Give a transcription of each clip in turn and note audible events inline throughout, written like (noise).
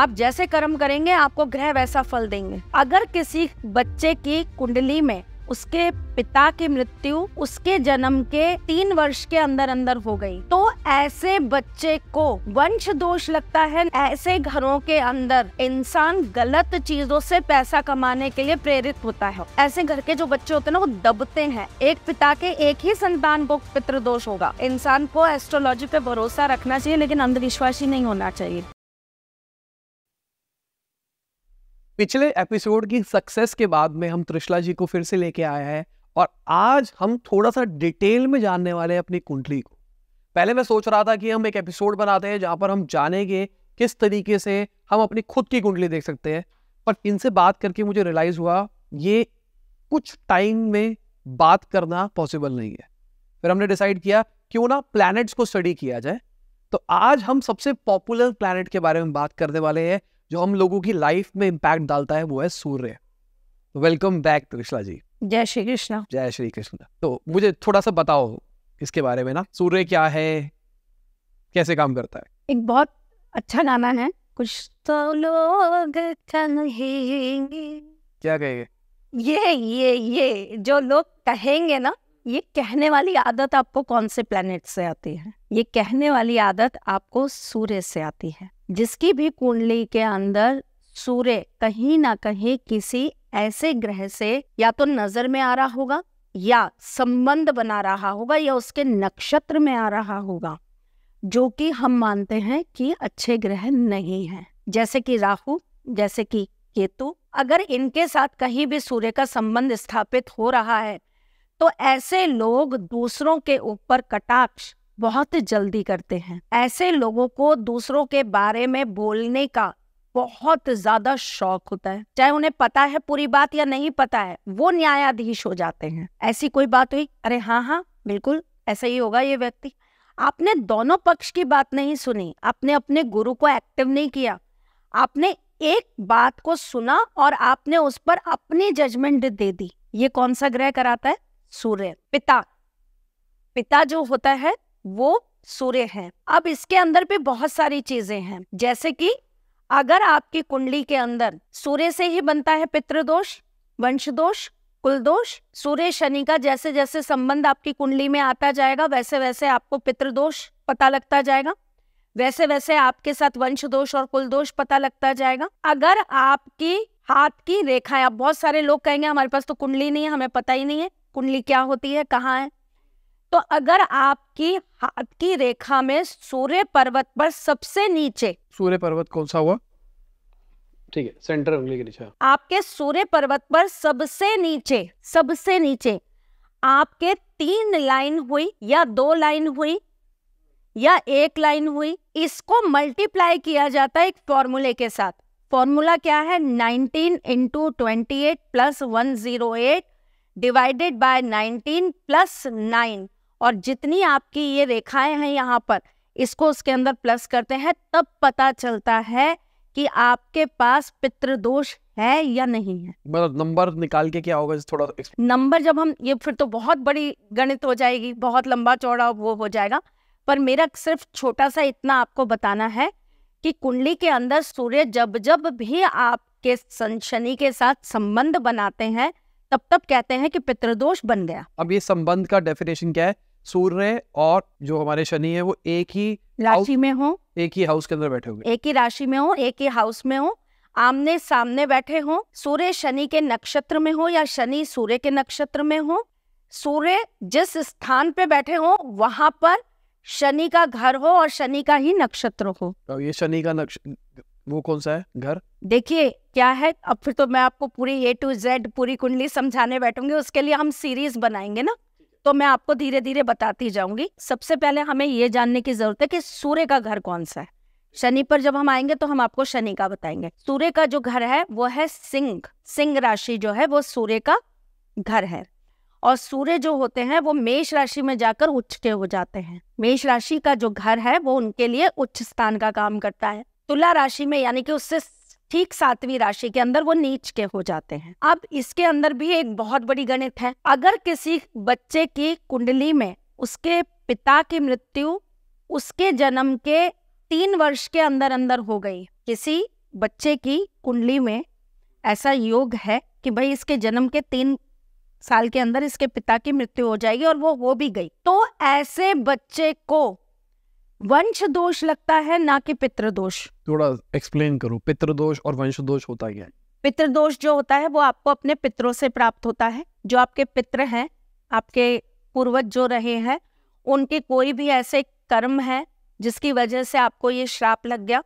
आप जैसे कर्म करेंगे आपको ग्रह वैसा फल देंगे अगर किसी बच्चे की कुंडली में उसके पिता की मृत्यु उसके जन्म के तीन वर्ष के अंदर अंदर हो गई तो ऐसे बच्चे को वंश दोष लगता है ऐसे घरों के अंदर इंसान गलत चीजों से पैसा कमाने के लिए प्रेरित होता है ऐसे घर के जो बच्चे होते हैं ना वो दबते हैं एक पिता के एक ही संतान को पितृदोष होगा इंसान को एस्ट्रोलॉजी पे भरोसा रखना चाहिए लेकिन अंधविश्वासी नहीं होना चाहिए पिछले एपिसोड की सक्सेस के बाद में हम त्रिशला जी को फिर से लेके आया है और आज हम थोड़ा सा डिटेल में जानने वाले हैं अपनी कुंडली को पहले मैं सोच रहा था कि हम एक एपिसोड बनाते हैं जहां पर हम जानेंगे किस तरीके से हम अपनी खुद की कुंडली देख सकते हैं पर इनसे बात करके मुझे रियलाइज हुआ ये कुछ टाइम में बात करना पॉसिबल नहीं है फिर हमने डिसाइड किया क्यों ना प्लैनेट्स को स्टडी किया जाए तो आज हम सबसे पॉपुलर प्लैनेट के बारे में बात करने वाले हैं जो हम लोगों की लाइफ में इम्पैक्ट डालता है वो है सूर्य वेलकम बैक कृष्णा जी जय श्री कृष्ण जय श्री कृष्ण तो मुझे थोड़ा सा बताओ इसके बारे में ना सूर्य क्या है कैसे काम करता है एक बहुत अच्छा गाना है कुछ तो लोग कहेंगे क्या कहेंगे ये ये ये जो लोग कहेंगे ना ये कहने वाली आदत आपको कौन से प्लेनेट से आती है ये कहने वाली आदत आपको सूर्य से आती है जिसकी भी कुंडली के अंदर सूर्य कहीं ना कहीं किसी ऐसे ग्रह से या तो नजर में आ रहा होगा या संबंध बना रहा होगा या उसके नक्षत्र में आ रहा होगा जो कि हम मानते हैं कि अच्छे ग्रह नहीं है जैसे कि राहु जैसे कि केतु अगर इनके साथ कहीं भी सूर्य का संबंध स्थापित हो रहा है तो ऐसे लोग दूसरों के ऊपर कटाक्ष बहुत जल्दी करते हैं ऐसे लोगों को दूसरों के बारे में बोलने का बहुत ज्यादा शौक होता है चाहे उन्हें पता है पूरी बात या नहीं पता है वो न्यायाधीश हो जाते हैं ऐसी कोई बात हुई अरे हाँ हाँ बिल्कुल ऐसा ही होगा ये व्यक्ति आपने दोनों पक्ष की बात नहीं सुनी आपने अपने गुरु को एक्टिव नहीं किया आपने एक बात को सुना और आपने उस पर अपनी जजमेंट दे दी ये कौन सा ग्रह कराता है सूर्य पिता पिता जो होता है वो सूर्य है अब इसके अंदर भी बहुत सारी चीजें हैं जैसे कि अगर आपकी कुंडली के अंदर सूर्य से ही बनता है पितृदोष वंश दोष कुल दोष सूर्य शनि का जैसे जैसे संबंध आपकी कुंडली में आता जाएगा वैसे वैसे आपको पितृदोष पता लगता जाएगा वैसे वैसे आपके साथ वंश दोष और कुल दोष पता लगता जाएगा अगर आपकी हाथ की रेखाएं आप बहुत सारे लोग कहेंगे हमारे पास तो कुंडली नहीं है हमें पता ही नहीं है कुंडली क्या होती है कहाँ है तो अगर आपकी हाथ की रेखा में सूर्य पर्वत पर सबसे नीचे सूर्य पर्वत कौन सा हुआ ठीक है सेंटर उंगली के नीचे आपके सूर्य पर्वत पर सबसे नीचे सबसे नीचे आपके तीन लाइन हुई या दो लाइन हुई या एक लाइन हुई इसको मल्टीप्लाई किया जाता है एक फॉर्मूले के साथ फॉर्मूला क्या है 19 into twenty eight plus one zero eight divided by 19 plus nine और जितनी आपकी ये रेखाएं हैं यहाँ पर इसको उसके अंदर प्लस करते हैं तब पता चलता है कि आपके पास पितृदोष है या नहीं है मतलब नंबर निकाल के क्या होगा थोड़ा नंबर जब हम ये फिर तो बहुत बड़ी गणित हो जाएगी बहुत लंबा चौड़ा वो हो जाएगा पर मेरा सिर्फ छोटा सा इतना आपको बताना है कि कुंडली के अंदर सूर्य जब जब भी आपके शनि के साथ संबंध बनाते हैं तब तब कहते हैं कि पितृदोष बन गया अब ये संबंध का डेफिनेशन क्या है सूर्य और जो हमारे शनि है वो एक ही राशि में हो एक ही हाउस के अंदर बैठे हुए एक ही राशि में हो एक ही हाउस में हो आमने सामने बैठे हो सूर्य शनि के नक्षत्र में हो या शनि सूर्य के नक्षत्र में हो सूर्य जिस स्थान पे बैठे हो वहां पर शनि का घर हो और शनि का ही नक्षत्र हो तो ये शनि का नक्ष वो कौन सा है घर देखिए क्या है अब फिर तो मैं आपको पूरी ए टू जेड पूरी कुंडली समझाने बैठूंगी उसके लिए हम सीरीज बनाएंगे ना तो मैं आपको धीरे धीरे बताती जाऊंगी सबसे पहले हमें ये जानने की जरूरत है कि सूर्य का घर कौन सा है शनि पर जब हम आएंगे तो हम आपको शनि का बताएंगे सूर्य का जो घर है वो है सिंह सिंह राशि जो है वो सूर्य का घर है और सूर्य जो होते हैं वो मेष राशि में जाकर उच्च के हो जाते हैं मेष राशि का जो घर है वो उनके लिए उच्च स्थान का काम करता है तुला राशि में यानी कि उससे ठीक सातवीं राशि के अंदर वो नीच के हो जाते हैं अब इसके अंदर भी एक बहुत बड़ी गणित है अगर किसी बच्चे की कुंडली में उसके पिता की मृत्यु उसके जन्म के तीन वर्ष के अंदर अंदर हो गई किसी बच्चे की कुंडली में ऐसा योग है कि भाई इसके जन्म के तीन साल के अंदर इसके पिता की मृत्यु हो जाएगी और वो हो भी गई तो ऐसे बच्चे को वंश दोष लगता है ना कि पितृदोष थोड़ा एक्सप्लेन करो पितृदोष और वंश दोष होता क्या है पितृदोष जो होता है वो आपको अपने पितरों से प्राप्त होता है जो आपके पितृ हैं आपके पूर्वज जो रहे हैं उनके कोई भी ऐसे कर्म है जिसकी वजह से आपको ये श्राप लग गया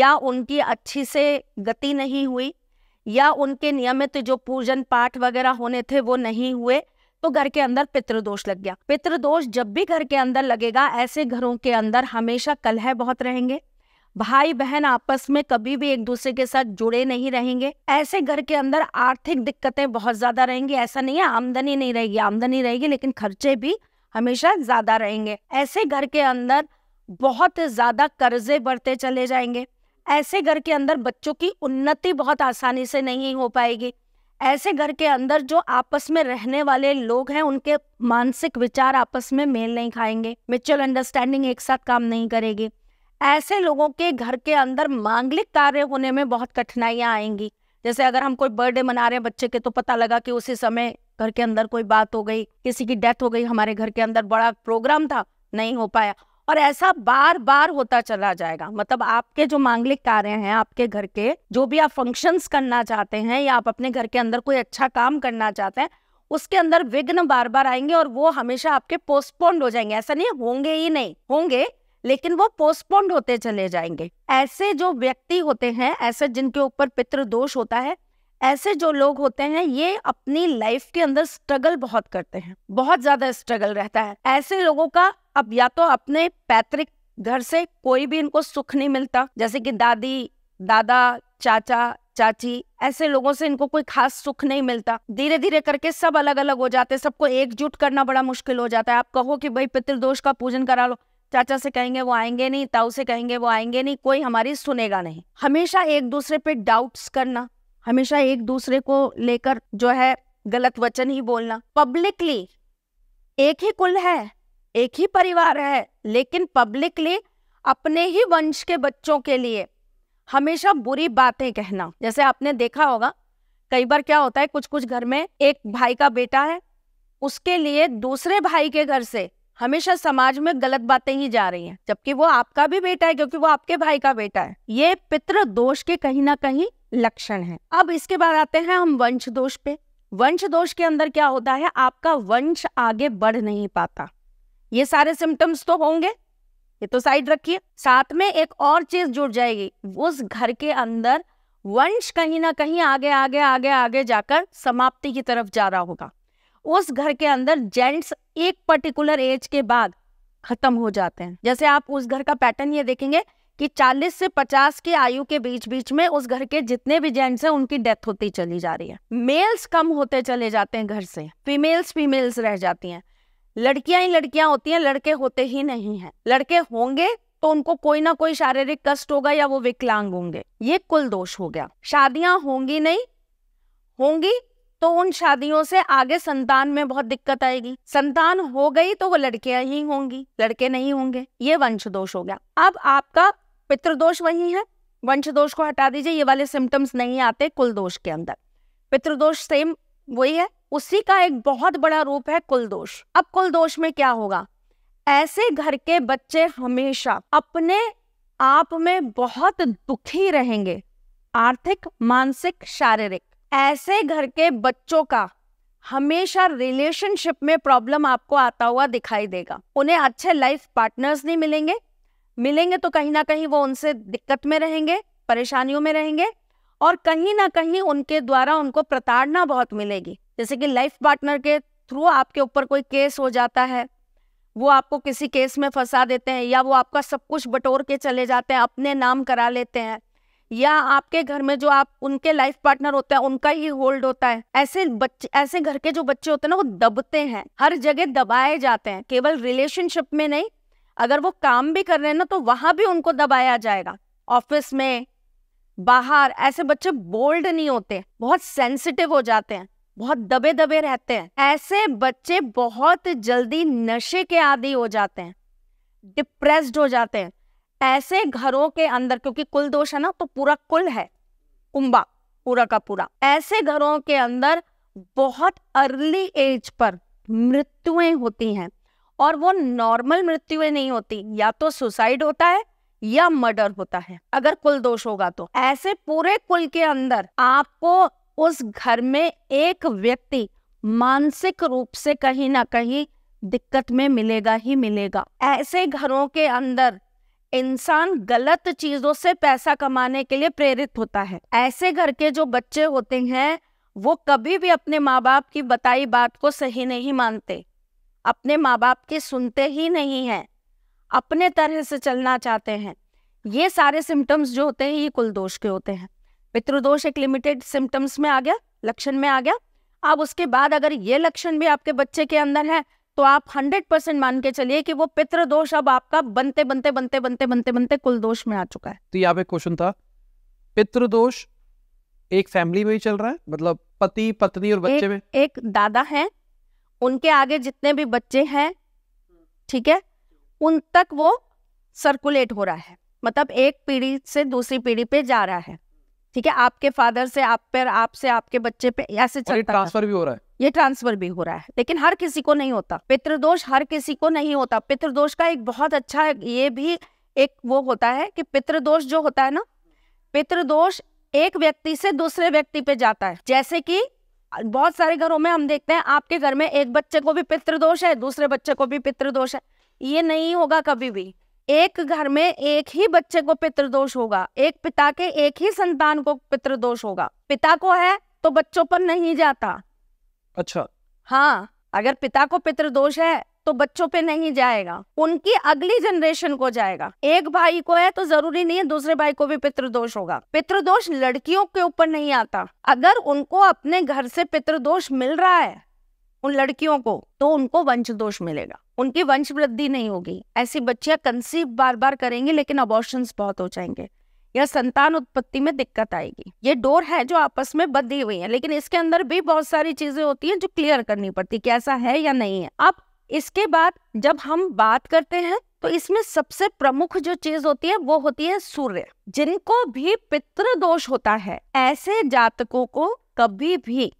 या उनकी अच्छी से गति नहीं हुई या उनके नियमित जो पूजन पाठ वगैरह होने थे वो नहीं हुए तो घर के अंदर पितृदोष लग गया पितृदोष जब भी घर के अंदर लगेगा ऐसे घरों के अंदर हमेशा कलह बहुत रहेंगे भाई बहन आपस में कभी भी एक दूसरे के साथ जुड़े नहीं रहेंगे ऐसे घर के अंदर आर्थिक दिक्कतें बहुत ज्यादा रहेंगी ऐसा नहीं है आमदनी नहीं रहेगी आमदनी रहेगी लेकिन खर्चे भी हमेशा ज्यादा रहेंगे ऐसे घर के अंदर बहुत ज्यादा कर्जे बढ़ते चले जाएंगे ऐसे घर के अंदर बच्चों की उन्नति बहुत आसानी से नहीं हो पाएगी ऐसे घर के अंदर जो आपस में रहने वाले लोग हैं उनके मानसिक विचार आपस में मेल नहीं खाएंगे म्यूचुअल अंडरस्टैंडिंग एक साथ काम नहीं करेगी ऐसे लोगों के घर के अंदर मांगलिक कार्य होने में बहुत कठिनाइयां आएंगी जैसे अगर हम कोई बर्थडे मना रहे हैं बच्चे के तो पता लगा कि उसी समय घर के अंदर कोई बात हो गई किसी की डेथ हो गई हमारे घर के अंदर बड़ा प्रोग्राम था नहीं हो पाया और ऐसा बार बार होता चला जाएगा मतलब आपके जो मांगलिक कार्य हैं आपके घर के जो भी आप फंक्शंस करना चाहते हैं या आप अपने घर के अंदर कोई अच्छा काम करना चाहते हैं उसके अंदर विघ्न बार बार आएंगे और वो हमेशा आपके पोस्टपोन्ड हो जाएंगे ऐसा नहीं होंगे ही नहीं होंगे लेकिन वो पोस्टपोन्ड होते चले जाएंगे ऐसे जो व्यक्ति होते हैं ऐसे जिनके ऊपर पितृ दोष होता है ऐसे जो लोग होते हैं ये अपनी लाइफ के अंदर स्ट्रगल बहुत करते हैं बहुत ज्यादा स्ट्रगल रहता है ऐसे लोगों का अब या तो अपने पैतृक घर से कोई भी इनको सुख नहीं मिलता जैसे कि दादी दादा चाचा चाची ऐसे लोगों से इनको कोई खास सुख नहीं मिलता धीरे धीरे करके सब अलग अलग हो जाते हैं सबको एकजुट करना बड़ा मुश्किल हो जाता है आप कहो कि भाई पितृदोष का पूजन करा लो चाचा से कहेंगे वो आएंगे नहीं ताऊ से कहेंगे वो आएंगे नहीं कोई हमारी सुनेगा नहीं हमेशा एक दूसरे पे डाउट्स करना हमेशा एक दूसरे को लेकर जो है गलत वचन ही बोलना पब्लिकली एक ही कुल है एक ही परिवार है लेकिन पब्लिकली अपने ही वंश के बच्चों के लिए हमेशा बुरी बातें कहना जैसे आपने देखा होगा कई बार क्या होता है कुछ कुछ घर में एक भाई का बेटा है उसके लिए दूसरे भाई के घर से हमेशा समाज में गलत बातें ही जा रही हैं जबकि वो आपका भी बेटा है क्योंकि वो आपके भाई का बेटा है ये पितृ दोष के कहीं ना कहीं लक्षण है अब इसके बाद आते हैं हम वंश दोष पे वंश दोष के अंदर क्या होता है आपका वंश आगे बढ़ नहीं पाता ये सारे सिम्टम्स तो होंगे ये तो साइड रखिए साथ में एक और चीज जुड़ जाएगी उस घर के अंदर वंश कहीं ना कहीं आगे आगे आगे आगे जाकर समाप्ति की तरफ जा रहा होगा उस घर के अंदर जेंट्स एक पर्टिकुलर एज के बाद खत्म हो जाते हैं जैसे आप उस घर का पैटर्न ये देखेंगे कि 40 से 50 की आयु के बीच बीच में उस घर के जितने भी जेंट्स हैं उनकी डेथ होती चली जा रही है मेल्स कम होते चले जाते हैं घर से फीमेल्स फीमेल्स रह जाती हैं लड़कियां ही लड़कियां होती हैं लड़के होते ही नहीं हैं लड़के होंगे तो उनको कोई ना कोई शारीरिक कष्ट होगा या वो विकलांग होंगे ये कुल दोष हो गया शादियां होंगी नहीं होंगी तो उन शादियों से आगे संतान में बहुत दिक्कत आएगी संतान हो गई तो वो लड़कियां ही होंगी लड़के नहीं होंगे ये वंश दोष हो गया अब आपका पितृदोष वही है वंश दोष को हटा दीजिए ये वाले सिम्टम्स नहीं आते कुल दोष के अंदर पितृदोष सेम वही है उसी का एक बहुत बड़ा रूप है कुल दोष अब कुल दोष में क्या होगा ऐसे घर के बच्चे हमेशा अपने आप में बहुत दुखी रहेंगे आर्थिक मानसिक शारीरिक ऐसे घर के बच्चों का हमेशा रिलेशनशिप में प्रॉब्लम आपको आता हुआ दिखाई देगा उन्हें अच्छे लाइफ पार्टनर्स नहीं मिलेंगे मिलेंगे तो कहीं ना कहीं वो उनसे दिक्कत में रहेंगे परेशानियों में रहेंगे और कहीं ना कहीं उनके द्वारा उनको प्रताड़ना बहुत मिलेगी जैसे कि लाइफ पार्टनर के थ्रू आपके ऊपर कोई केस हो जाता है वो आपको किसी केस में फंसा देते हैं या वो आपका सब कुछ बटोर के चले जाते हैं अपने नाम करा लेते हैं या आपके घर में जो आप उनके लाइफ पार्टनर होते हैं उनका ही होल्ड होता है ऐसे बच्चे ऐसे घर के जो बच्चे होते हैं ना वो दबते हैं हर जगह दबाए जाते हैं केवल रिलेशनशिप में नहीं अगर वो काम भी कर रहे हैं ना तो वहां भी उनको दबाया जाएगा ऑफिस में बाहर ऐसे बच्चे बोल्ड नहीं होते बहुत सेंसिटिव हो जाते हैं बहुत दबे दबे रहते हैं ऐसे बच्चे बहुत जल्दी नशे के आदि हो जाते हैं डिप्रेस्ड हो जाते हैं ऐसे घरों के अंदर क्योंकि कुल दोष है ना तो पूरा कुल है कुंबा पूरा का पूरा ऐसे घरों के अंदर बहुत अर्ली एज पर मृत्युएं होती हैं और वो नॉर्मल मृत्युएं नहीं होती या तो सुसाइड होता है या मर्डर होता है अगर कुल दोष होगा तो ऐसे पूरे कुल के अंदर आपको उस घर में एक व्यक्ति मानसिक रूप से कहीं ना कहीं दिक्कत में मिलेगा ही मिलेगा ऐसे घरों के अंदर इंसान गलत चीजों से पैसा कमाने के लिए प्रेरित होता है ऐसे घर के जो बच्चे होते हैं वो कभी भी अपने माँ बाप की बताई बात को सही नहीं मानते अपने माँ बाप की सुनते ही नहीं हैं अपने तरह से चलना चाहते हैं ये सारे सिम्टम्स जो होते हैं ये कुल दोष के होते हैं पितृदोष एक लिमिटेड सिम्टम्स में आ गया लक्षण में आ गया अब उसके बाद अगर ये लक्षण भी आपके बच्चे के अंदर है तो आप 100 परसेंट मान के चलिए कि वो पितृदोष अब आपका बनते बनते बनते बनते बनते बनते कुल दोष में आ चुका है तो यहाँ पे क्वेश्चन था पितृदोष एक फैमिली में ही चल रहा है मतलब पति पत्नी और बच्चे एक, में एक दादा है उनके आगे जितने भी बच्चे हैं ठीक है उन तक वो सर्कुलेट हो रहा है मतलब एक पीढ़ी से दूसरी पीढ़ी पे जा रहा है ठीक है आपके फादर से आप पर आपसे आपके बच्चे पे ऐसे चलता ट्रांसफर भी हो रहा है ये ट्रांसफर भी हो रहा है लेकिन हर किसी को नहीं होता पितृदोष हर किसी को नहीं होता पितृदोष का एक बहुत अच्छा ये भी एक वो होता है कि पितृदोष जो होता है ना पितृदोष एक व्यक्ति से दूसरे व्यक्ति पे जाता है जैसे कि बहुत सारे घरों में हम देखते हैं आपके घर में एक बच्चे को भी पितृदोष है दूसरे बच्चे को भी पितृदोष है ये नहीं होगा कभी भी एक घर में एक ही बच्चे को पितृदोष होगा एक पिता के एक ही संतान को पितृदोष होगा पिता को है तो बच्चों पर नहीं जाता अच्छा हाँ अगर पिता को पितृदोष है तो बच्चों पे नहीं जाएगा उनकी अगली जनरेशन को जाएगा एक भाई को है तो जरूरी नहीं है दूसरे भाई को भी पितृदोष होगा पितृदोष लड़कियों के ऊपर नहीं आता अगर उनको अपने घर से पितृदोष मिल रहा है उन लड़कियों को तो उनको वंश दोष मिलेगा उनकी वंश वृद्धि नहीं होगी ऐसी बच्चियां कंसीव बार बार करेंगी लेकिन अबॉर्शन बहुत हो जाएंगे या संतान उत्पत्ति में दिक्कत आएगी ये डोर है जो आपस में बंधी हुई है लेकिन इसके अंदर भी बहुत सारी चीजें होती हैं जो क्लियर करनी पड़ती है ऐसा है या नहीं है अब इसके बाद जब हम बात करते हैं तो इसमें सबसे प्रमुख जो चीज होती है वो होती है सूर्य जिनको भी पितृ दोष होता है ऐसे जातकों को कभी भी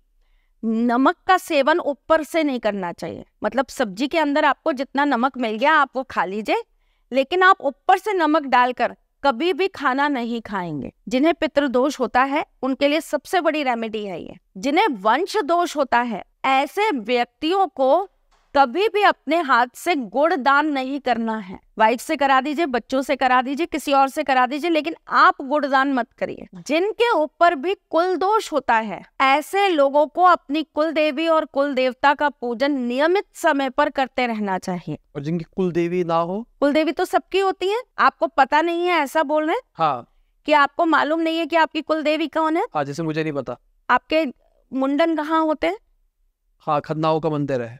नमक का सेवन ऊपर से नहीं करना चाहिए मतलब सब्जी के अंदर आपको जितना नमक मिल गया आप वो खा लीजिए लेकिन आप ऊपर से नमक डालकर कभी भी खाना नहीं खाएंगे जिन्हें पितृदोष होता है उनके लिए सबसे बड़ी रेमेडी है ये जिन्हें वंश दोष होता है ऐसे व्यक्तियों को कभी भी अपने हाथ से गुड़ दान नहीं करना है वाइफ से करा दीजिए बच्चों से करा दीजिए किसी और से करा दीजिए लेकिन आप गुड़ दान मत करिए जिनके ऊपर भी कुल दोष होता है ऐसे लोगों को अपनी कुल देवी और कुल देवता का पूजन नियमित समय पर करते रहना चाहिए और जिनकी कुल देवी ना हो कुल देवी तो सबकी होती है आपको पता नहीं है ऐसा बोल रहे हाँ कि आपको मालूम नहीं है कि आपकी कुल देवी कौन है हाँ जैसे मुझे नहीं पता आपके मुंडन कहाँ होते हैं हाँ खदनाओं का मंदिर है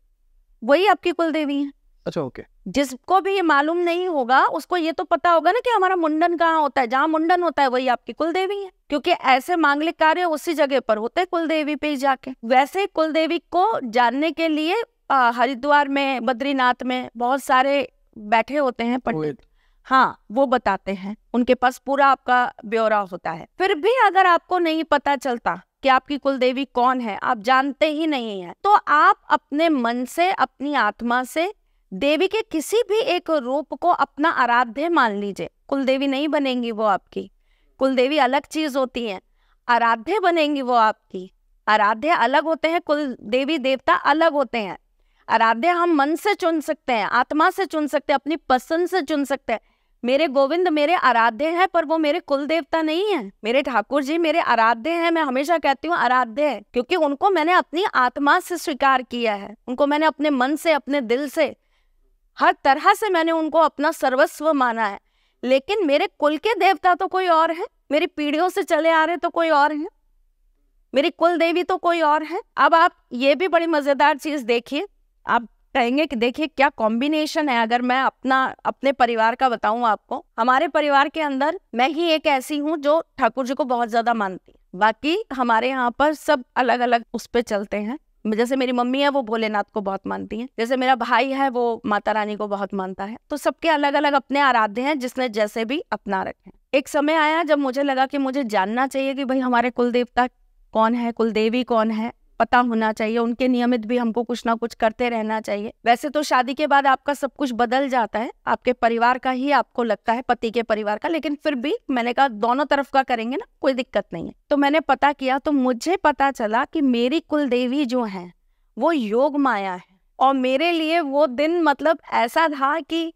वही आपकी कुल देवी है अच्छा ओके जिसको भी ये मालूम नहीं होगा उसको ये तो पता होगा ना कि हमारा मुंडन कहाँ होता है जहाँ मुंडन होता है वही आपकी कुलदेवी है क्योंकि ऐसे मांगलिक कार्य उसी जगह पर होते हैं कुलदेवी पे ही जाके वैसे कुल देवी को जानने के लिए हरिद्वार में बद्रीनाथ में बहुत सारे बैठे होते हैं पंडित हाँ वो बताते हैं उनके पास पूरा आपका ब्यौरा होता है फिर भी अगर आपको नहीं पता चलता कि आपकी कुल देवी कौन है आप जानते ही नहीं है तो आप अपने मन से अपनी आत्मा से देवी के किसी भी एक रूप को अपना आराध्य मान लीजिए कुल देवी नहीं बनेंगी वो आपकी कुल देवी अलग चीज होती है आराध्य बनेंगी वो आपकी आराध्य अलग होते हैं कुल देवी देवता अलग होते हैं आराध्य हम मन से चुन सकते हैं आत्मा से चुन सकते हैं अपनी पसंद से चुन सकते हैं मेरे गोविंद मेरे आराध्य हैं पर वो मेरे कुल देवता नहीं है मेरे ठाकुर जी मेरे आराध्य हैं मैं हमेशा कहती हूँ आराध्य है क्योंकि उनको मैंने अपनी आत्मा से स्वीकार किया है उनको मैंने अपने मन से अपने दिल से हर तरह से मैंने उनको अपना सर्वस्व माना है लेकिन मेरे कुल के देवता तो कोई और है मेरी पीढ़ियों से चले आ रहे तो कोई और है मेरी कुल देवी तो कोई और है अब आप ये भी बड़ी मजेदार चीज देखिए आप कहेंगे कि देखिए क्या कॉम्बिनेशन है अगर मैं अपना अपने परिवार का बताऊं आपको हमारे परिवार के अंदर मैं ही एक ऐसी हूँ जो ठाकुर जी को बहुत ज्यादा मानती बाकी हमारे यहाँ पर सब अलग अलग उस पर चलते हैं जैसे मेरी मम्मी है वो भोलेनाथ को बहुत मानती है जैसे मेरा भाई है वो माता रानी को बहुत मानता है तो सबके अलग अलग अपने आराध्य हैं जिसने जैसे भी अपना रखे एक समय आया जब मुझे लगा कि मुझे जानना चाहिए कि भाई हमारे कुल देवता कौन है कुल देवी कौन है पता होना चाहिए उनके नियमित भी हमको कुछ ना कुछ करते रहना चाहिए वैसे तो शादी के बाद आपका सब कुछ बदल जाता है आपके परिवार का ही आपको लगता है पति के परिवार का लेकिन फिर भी मैंने कहा दोनों तरफ का करेंगे ना कोई दिक्कत नहीं है तो मैंने पता किया तो मुझे पता चला कि मेरी कुलदेवी जो है वो योग माया है और मेरे लिए वो दिन मतलब ऐसा था कि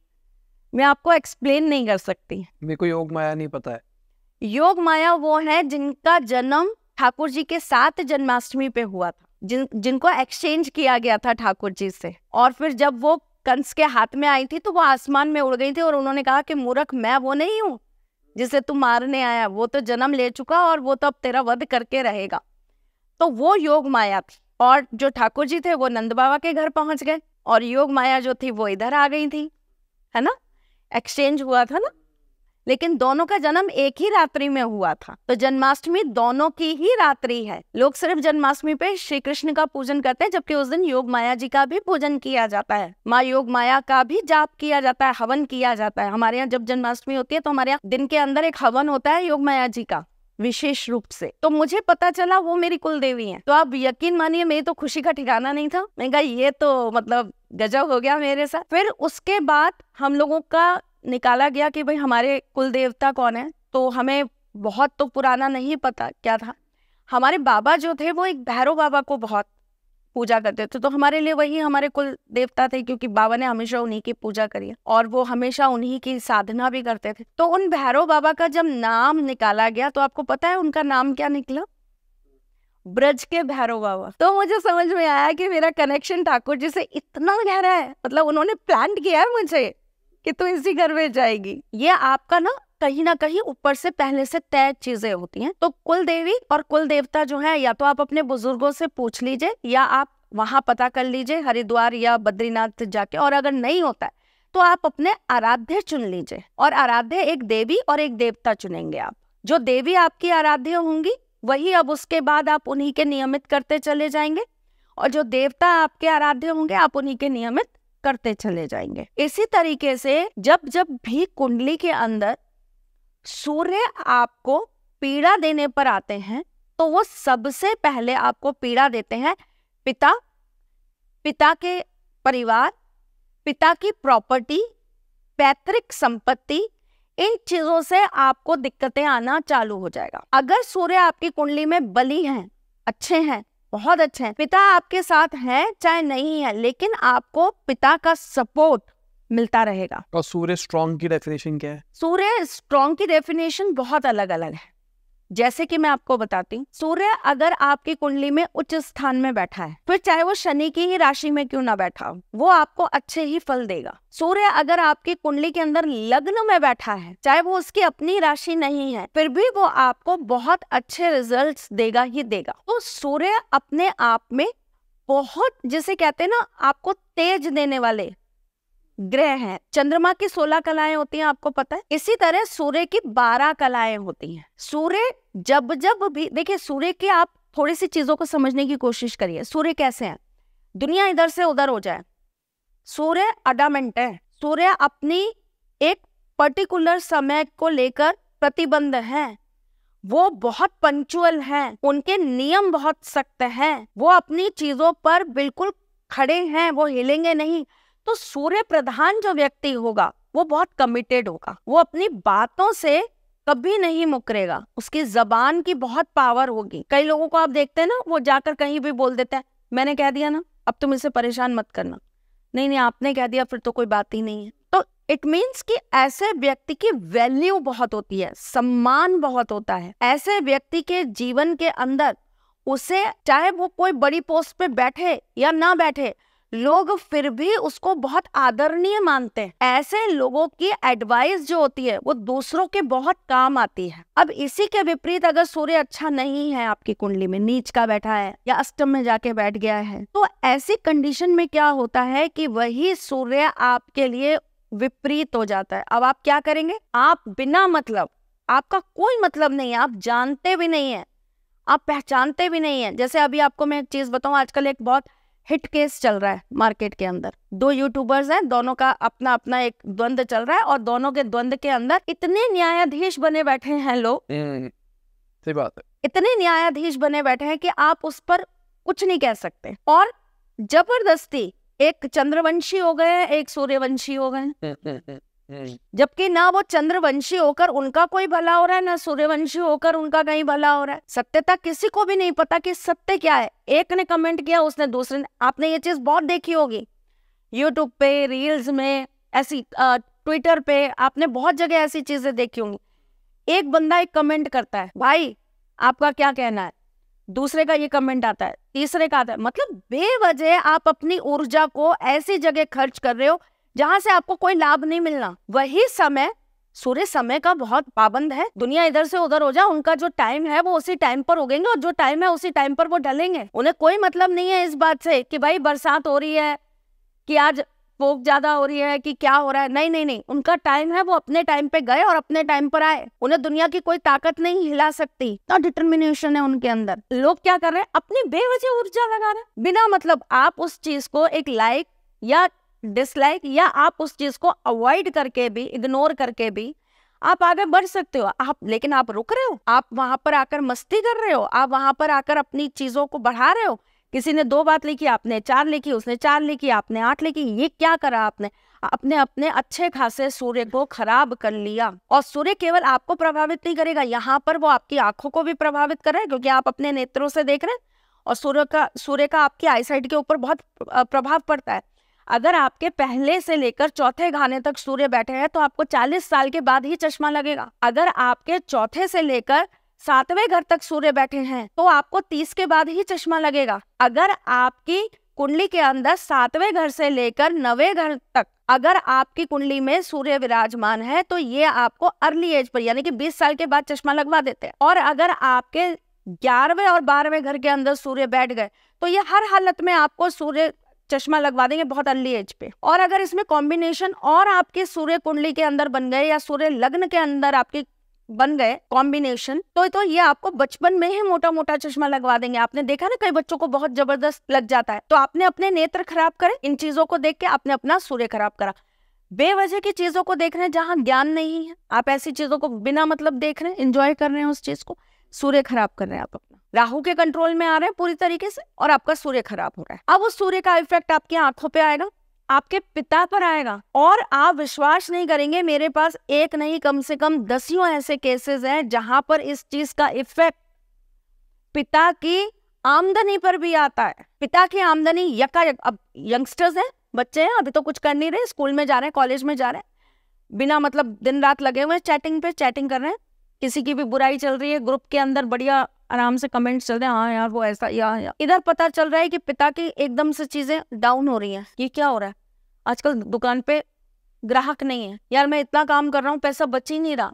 मैं आपको एक्सप्लेन नहीं कर सकती मेरे को योग माया नहीं पता है योग माया वो है जिनका जन्म ठाकुर जी के साथ जन्माष्टमी पे हुआ था जिन जिनको एक्सचेंज किया गया था ठाकुर जी से और फिर जब वो कंस के हाथ में आई थी तो वो आसमान में उड़ गई थी और उन्होंने कहा कि मूर्ख मैं वो नहीं हूँ जिसे तू मारने आया वो तो जन्म ले चुका और वो तो अब तेरा वध करके रहेगा तो वो योग माया थी और जो ठाकुर जी थे वो नंद बाबा के घर पहुंच गए और योग माया जो थी वो इधर आ गई थी है ना एक्सचेंज हुआ था ना लेकिन दोनों का जन्म एक ही रात्रि में हुआ था तो जन्माष्टमी दोनों की ही रात्रि है लोग सिर्फ जन्माष्टमी पे श्री कृष्ण का पूजन करते हैं जबकि उस दिन योग माया जी का भी पूजन किया जाता है माँ योग माया का भी जाप किया जाता है हवन किया जाता है हमारे यहाँ जब जन्माष्टमी होती है तो हमारे यहाँ दिन के अंदर एक हवन होता है योग माया जी का विशेष रूप से तो मुझे पता चला वो मेरी कुल देवी है तो आप यकीन मानिए मेरी तो खुशी का ठिकाना नहीं था मैं कहा ये तो मतलब गजब हो गया मेरे साथ फिर उसके बाद हम लोगों का निकाला गया कि भाई हमारे कुल देवता कौन है तो हमें बहुत तो पुराना नहीं पता क्या था हमारे बाबा जो थे वो एक भैरव बाबा को बहुत पूजा करते थे तो हमारे लिए वही हमारे कुल देवता थे क्योंकि बाबा ने हमेशा उन्हीं की पूजा करी है और वो हमेशा उन्हीं की साधना भी करते थे तो उन भैरव बाबा का जब नाम निकाला गया तो आपको पता है उनका नाम क्या निकला ब्रज के भैरव बाबा तो मुझे समझ में आया कि मेरा कनेक्शन ठाकुर जी से इतना गहरा है मतलब उन्होंने प्लान किया है मुझे कि तू इसी घर में जाएगी ये आपका ना कहीं ना कहीं ऊपर से पहले से तय चीजें होती हैं तो कुल देवी और कुल देवता जो है या तो आप अपने बुजुर्गों से पूछ लीजिए या आप वहां पता कर लीजिए हरिद्वार या बद्रीनाथ जाके और अगर नहीं होता है तो आप अपने आराध्य चुन लीजिए और आराध्य एक देवी और एक देवता चुनेंगे आप जो देवी आपकी आराध्य होंगी वही अब उसके बाद आप उन्हीं के नियमित करते चले जाएंगे और जो देवता आपके आराध्य होंगे आप उन्हीं के नियमित करते चले जाएंगे इसी तरीके से जब जब भी कुंडली के अंदर सूर्य आपको पीड़ा देने पर आते हैं तो वो सबसे पहले आपको पीड़ा देते हैं पिता पिता के परिवार पिता की प्रॉपर्टी पैतृक संपत्ति इन चीजों से आपको दिक्कतें आना चालू हो जाएगा अगर सूर्य आपकी कुंडली में बली हैं अच्छे हैं बहुत अच्छे हैं पिता आपके साथ है चाहे नहीं है लेकिन आपको पिता का सपोर्ट मिलता रहेगा और सूर्य स्ट्रॉन्ग की डेफिनेशन क्या है सूर्य स्ट्रॉन्ग की डेफिनेशन बहुत अलग अलग है जैसे कि मैं आपको बताती हूँ सूर्य अगर आपकी कुंडली में उच्च स्थान में बैठा है फिर चाहे वो शनि की ही राशि में क्यों ना बैठा हो वो आपको अच्छे ही फल देगा सूर्य अगर आपकी कुंडली के अंदर लग्न में बैठा है चाहे वो उसकी अपनी राशि नहीं है फिर भी वो आपको बहुत अच्छे रिजल्ट देगा ही देगा तो सूर्य अपने आप में बहुत जिसे कहते हैं ना आपको तेज देने वाले ग्रह हैं चंद्रमा की सोलह कलाएं होती हैं आपको पता है इसी तरह सूर्य की बारह कलाएं होती हैं सूर्य जब जब भी देखिए सूर्य के आप थोड़ी सी चीजों को समझने की कोशिश करिए सूर्य कैसे हैं दुनिया इधर से उधर हो जाए सूर्य अडामेंट है सूर्य अपनी एक पर्टिकुलर समय को लेकर प्रतिबंध है वो बहुत पंचुअल हैं उनके नियम बहुत सख्त हैं वो अपनी चीजों पर बिल्कुल खड़े हैं वो हिलेंगे नहीं तो सूर्य प्रधान जो व्यक्ति होगा वो बहुत कमिटेड होगा वो अपनी बातों से कभी नहीं मुकरेगा उसकी जबान की बहुत पावर होगी कई लोगों को आप देखते हैं ना वो जाकर कहीं भी बोल देते हैं मैंने कह दिया ना अब तुम इसे परेशान मत करना नहीं नहीं आपने कह दिया फिर तो कोई बात ही नहीं है तो इट मीन्स कि ऐसे व्यक्ति की वैल्यू बहुत होती है सम्मान बहुत होता है ऐसे व्यक्ति के जीवन के अंदर उसे चाहे वो कोई बड़ी पोस्ट पे बैठे या ना बैठे लोग फिर भी उसको बहुत आदरणीय मानते हैं ऐसे लोगों की एडवाइस जो होती है वो दूसरों के बहुत काम आती है अब इसी के विपरीत अगर सूर्य अच्छा नहीं है आपकी कुंडली में नीच का बैठा है या अष्टम में जाके बैठ गया है तो ऐसी कंडीशन में क्या होता है कि वही सूर्य आपके लिए विपरीत हो जाता है अब आप क्या करेंगे आप बिना मतलब आपका कोई मतलब नहीं है आप जानते भी नहीं है आप पहचानते भी नहीं है जैसे अभी आपको मैं चीज बताऊं आजकल एक बहुत हिट केस चल रहा है मार्केट के अंदर दो यूट्यूबर्स हैं दोनों का अपना अपना एक द्वंद चल रहा है और दोनों के द्वंद के अंदर इतने न्यायाधीश बने बैठे हैं लोग हम्म, हम्म, हम्म, सही बात है इतने न्यायाधीश बने बैठे हैं कि आप उस पर कुछ नहीं कह सकते और जबरदस्ती एक चंद्रवंशी हो गए एक सूर्यवंशी हो गए हम्म। जबकि ना वो चंद्रवंशी होकर उनका कोई भला हो रहा है ना सूर्यवंशी होकर उनका कहीं भला हो रहा है सत्यता किसी को भी नहीं पता कि सत्य क्या है एक ने कमेंट किया उसने दूसरे ने आपने ये चीज बहुत देखी होगी यूट्यूब पे रील्स में ऐसी ट्विटर पे आपने बहुत जगह ऐसी चीजें देखी होंगी एक बंदा एक कमेंट करता है भाई आपका क्या कहना है दूसरे का ये कमेंट आता है तीसरे का आता है मतलब बेवजह आप अपनी ऊर्जा को ऐसी जगह खर्च कर रहे हो जहां से आपको कोई लाभ नहीं मिलना वही समय सूर्य समय का बहुत पाबंद है दुनिया इधर से उधर हो जाए उनका जो टाइम है वो उसी टाइम पर उगेंगे और जो टाइम है उसी टाइम पर वो ढलेंगे उन्हें कोई मतलब नहीं है इस बात से कि भाई बरसात हो रही है कि आज पोक ज्यादा हो रही है कि क्या हो रहा है नहीं नहीं नहीं उनका टाइम है वो अपने टाइम पे गए और अपने टाइम पर आए उन्हें दुनिया की कोई ताकत नहीं हिला सकती तो डिटर्मिनेशन है उनके अंदर लोग क्या कर रहे हैं अपनी बेवजह ऊर्जा लगा रहे हैं बिना मतलब आप उस चीज को एक लाइक या डिसलाइक या आप उस चीज को अवॉइड करके भी इग्नोर करके भी आप आगे बढ़ सकते हो आप लेकिन आप रुक रहे हो आप वहां पर आकर मस्ती कर रहे हो आप वहां पर आकर अपनी चीजों को बढ़ा रहे हो किसी ने दो बात लिखी आपने चार लिखी उसने चार लिखी आपने आठ लिखी ये क्या करा आपने अपने अपने अच्छे खासे सूर्य को खराब कर लिया और सूर्य केवल आपको प्रभावित नहीं करेगा यहाँ पर वो आपकी आंखों को भी प्रभावित कर रहा है क्योंकि आप अपने नेत्रों से देख रहे हैं और सूर्य का सूर्य का आपकी आईसाइट के ऊपर बहुत प्रभाव पड़ता है अगर आपके पहले से लेकर चौथे घाने तक सूर्य बैठे हैं तो आपको 40 साल के बाद ही चश्मा लगेगा अगर आपके चौथे से लेकर सातवें घर तक सूर्य बैठे हैं तो आपको 30 के बाद ही चश्मा लगेगा अगर आपकी कुंडली के अंदर सातवें घर से लेकर नवे घर तक अगर आपकी कुंडली में सूर्य विराजमान है तो ये आपको अर्ली एज पर यानी कि बीस साल के बाद चश्मा लगवा देते हैं और अगर आपके ग्यारहवें और बारहवें घर के अंदर सूर्य बैठ गए तो ये हर हालत में आपको सूर्य चश्मा लगवा देंगे बहुत अर्ली एज पे और अगर इसमें कॉम्बिनेशन और आपके सूर्य कुंडली के अंदर बन गए या सूर्य लग्न के अंदर आपके बन गए कॉम्बिनेशन तो तो ये आपको बचपन में ही मोटा मोटा चश्मा लगवा देंगे आपने देखा ना कई बच्चों को बहुत जबरदस्त लग जाता है तो आपने अपने नेत्र खराब करे इन चीजों को देख के आपने अपना सूर्य खराब करा बेवजह की चीजों को देख रहे हैं जहाँ ज्ञान नहीं है आप ऐसी चीजों को बिना मतलब देख रहे हैं इंजॉय कर रहे हैं उस चीज को सूर्य खराब कर रहे हैं आप अपना राहु के कंट्रोल में आ रहे हैं पूरी तरीके से और आपका सूर्य खराब हो रहा है अब उस सूर्य का इफेक्ट आपकी आंखों पे आएगा आपके पिता पर आएगा और आप विश्वास नहीं करेंगे मेरे पास एक नहीं कम से कम दसियों ऐसे केसेस हैं जहां पर इस चीज का इफेक्ट पिता की आमदनी पर भी आता है पिता की आमदनी यका यक, अब यंगस्टर्स हैं बच्चे हैं अभी तो कुछ कर नहीं रहे स्कूल में जा रहे हैं कॉलेज में जा रहे हैं बिना मतलब दिन रात लगे हुए चैटिंग पे चैटिंग कर रहे हैं किसी की भी बुराई चल रही है ग्रुप के अंदर बढ़िया आराम से कमेंट्स चल रहे हैं हाँ यार वो ऐसा या, या इधर पता चल रहा है कि पिता की एकदम से चीजें डाउन हो रही हैं ये क्या हो रहा है आजकल दुकान पे ग्राहक नहीं है यार मैं इतना काम कर रहा हूँ पैसा बच ही नहीं रहा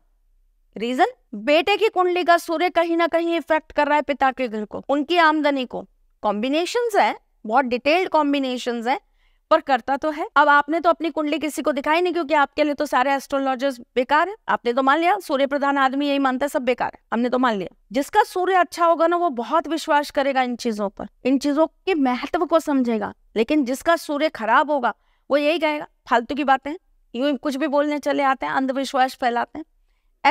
रीजन बेटे की कुंडली का सूर्य कहीं ना कहीं इफेक्ट कर रहा है पिता के घर को उनकी आमदनी को कॉम्बिनेशन है बहुत डिटेल्ड कॉम्बिनेशन है पर करता तो है अब आपने तो अपनी कुंडली किसी को दिखाई नहीं क्योंकि आपके लिए तो सारे एस्ट्रोलॉजर्स बेकार है आपने तो मान लिया सूर्य प्रधान आदमी यही मानता है सब बेकार है हमने तो मान लिया जिसका सूर्य अच्छा होगा ना वो बहुत विश्वास करेगा इन चीजों पर इन चीजों के महत्व को समझेगा लेकिन जिसका सूर्य खराब होगा वो यही कहेगा फालतू की बातें यू कुछ भी बोलने चले आते हैं अंधविश्वास फैलाते हैं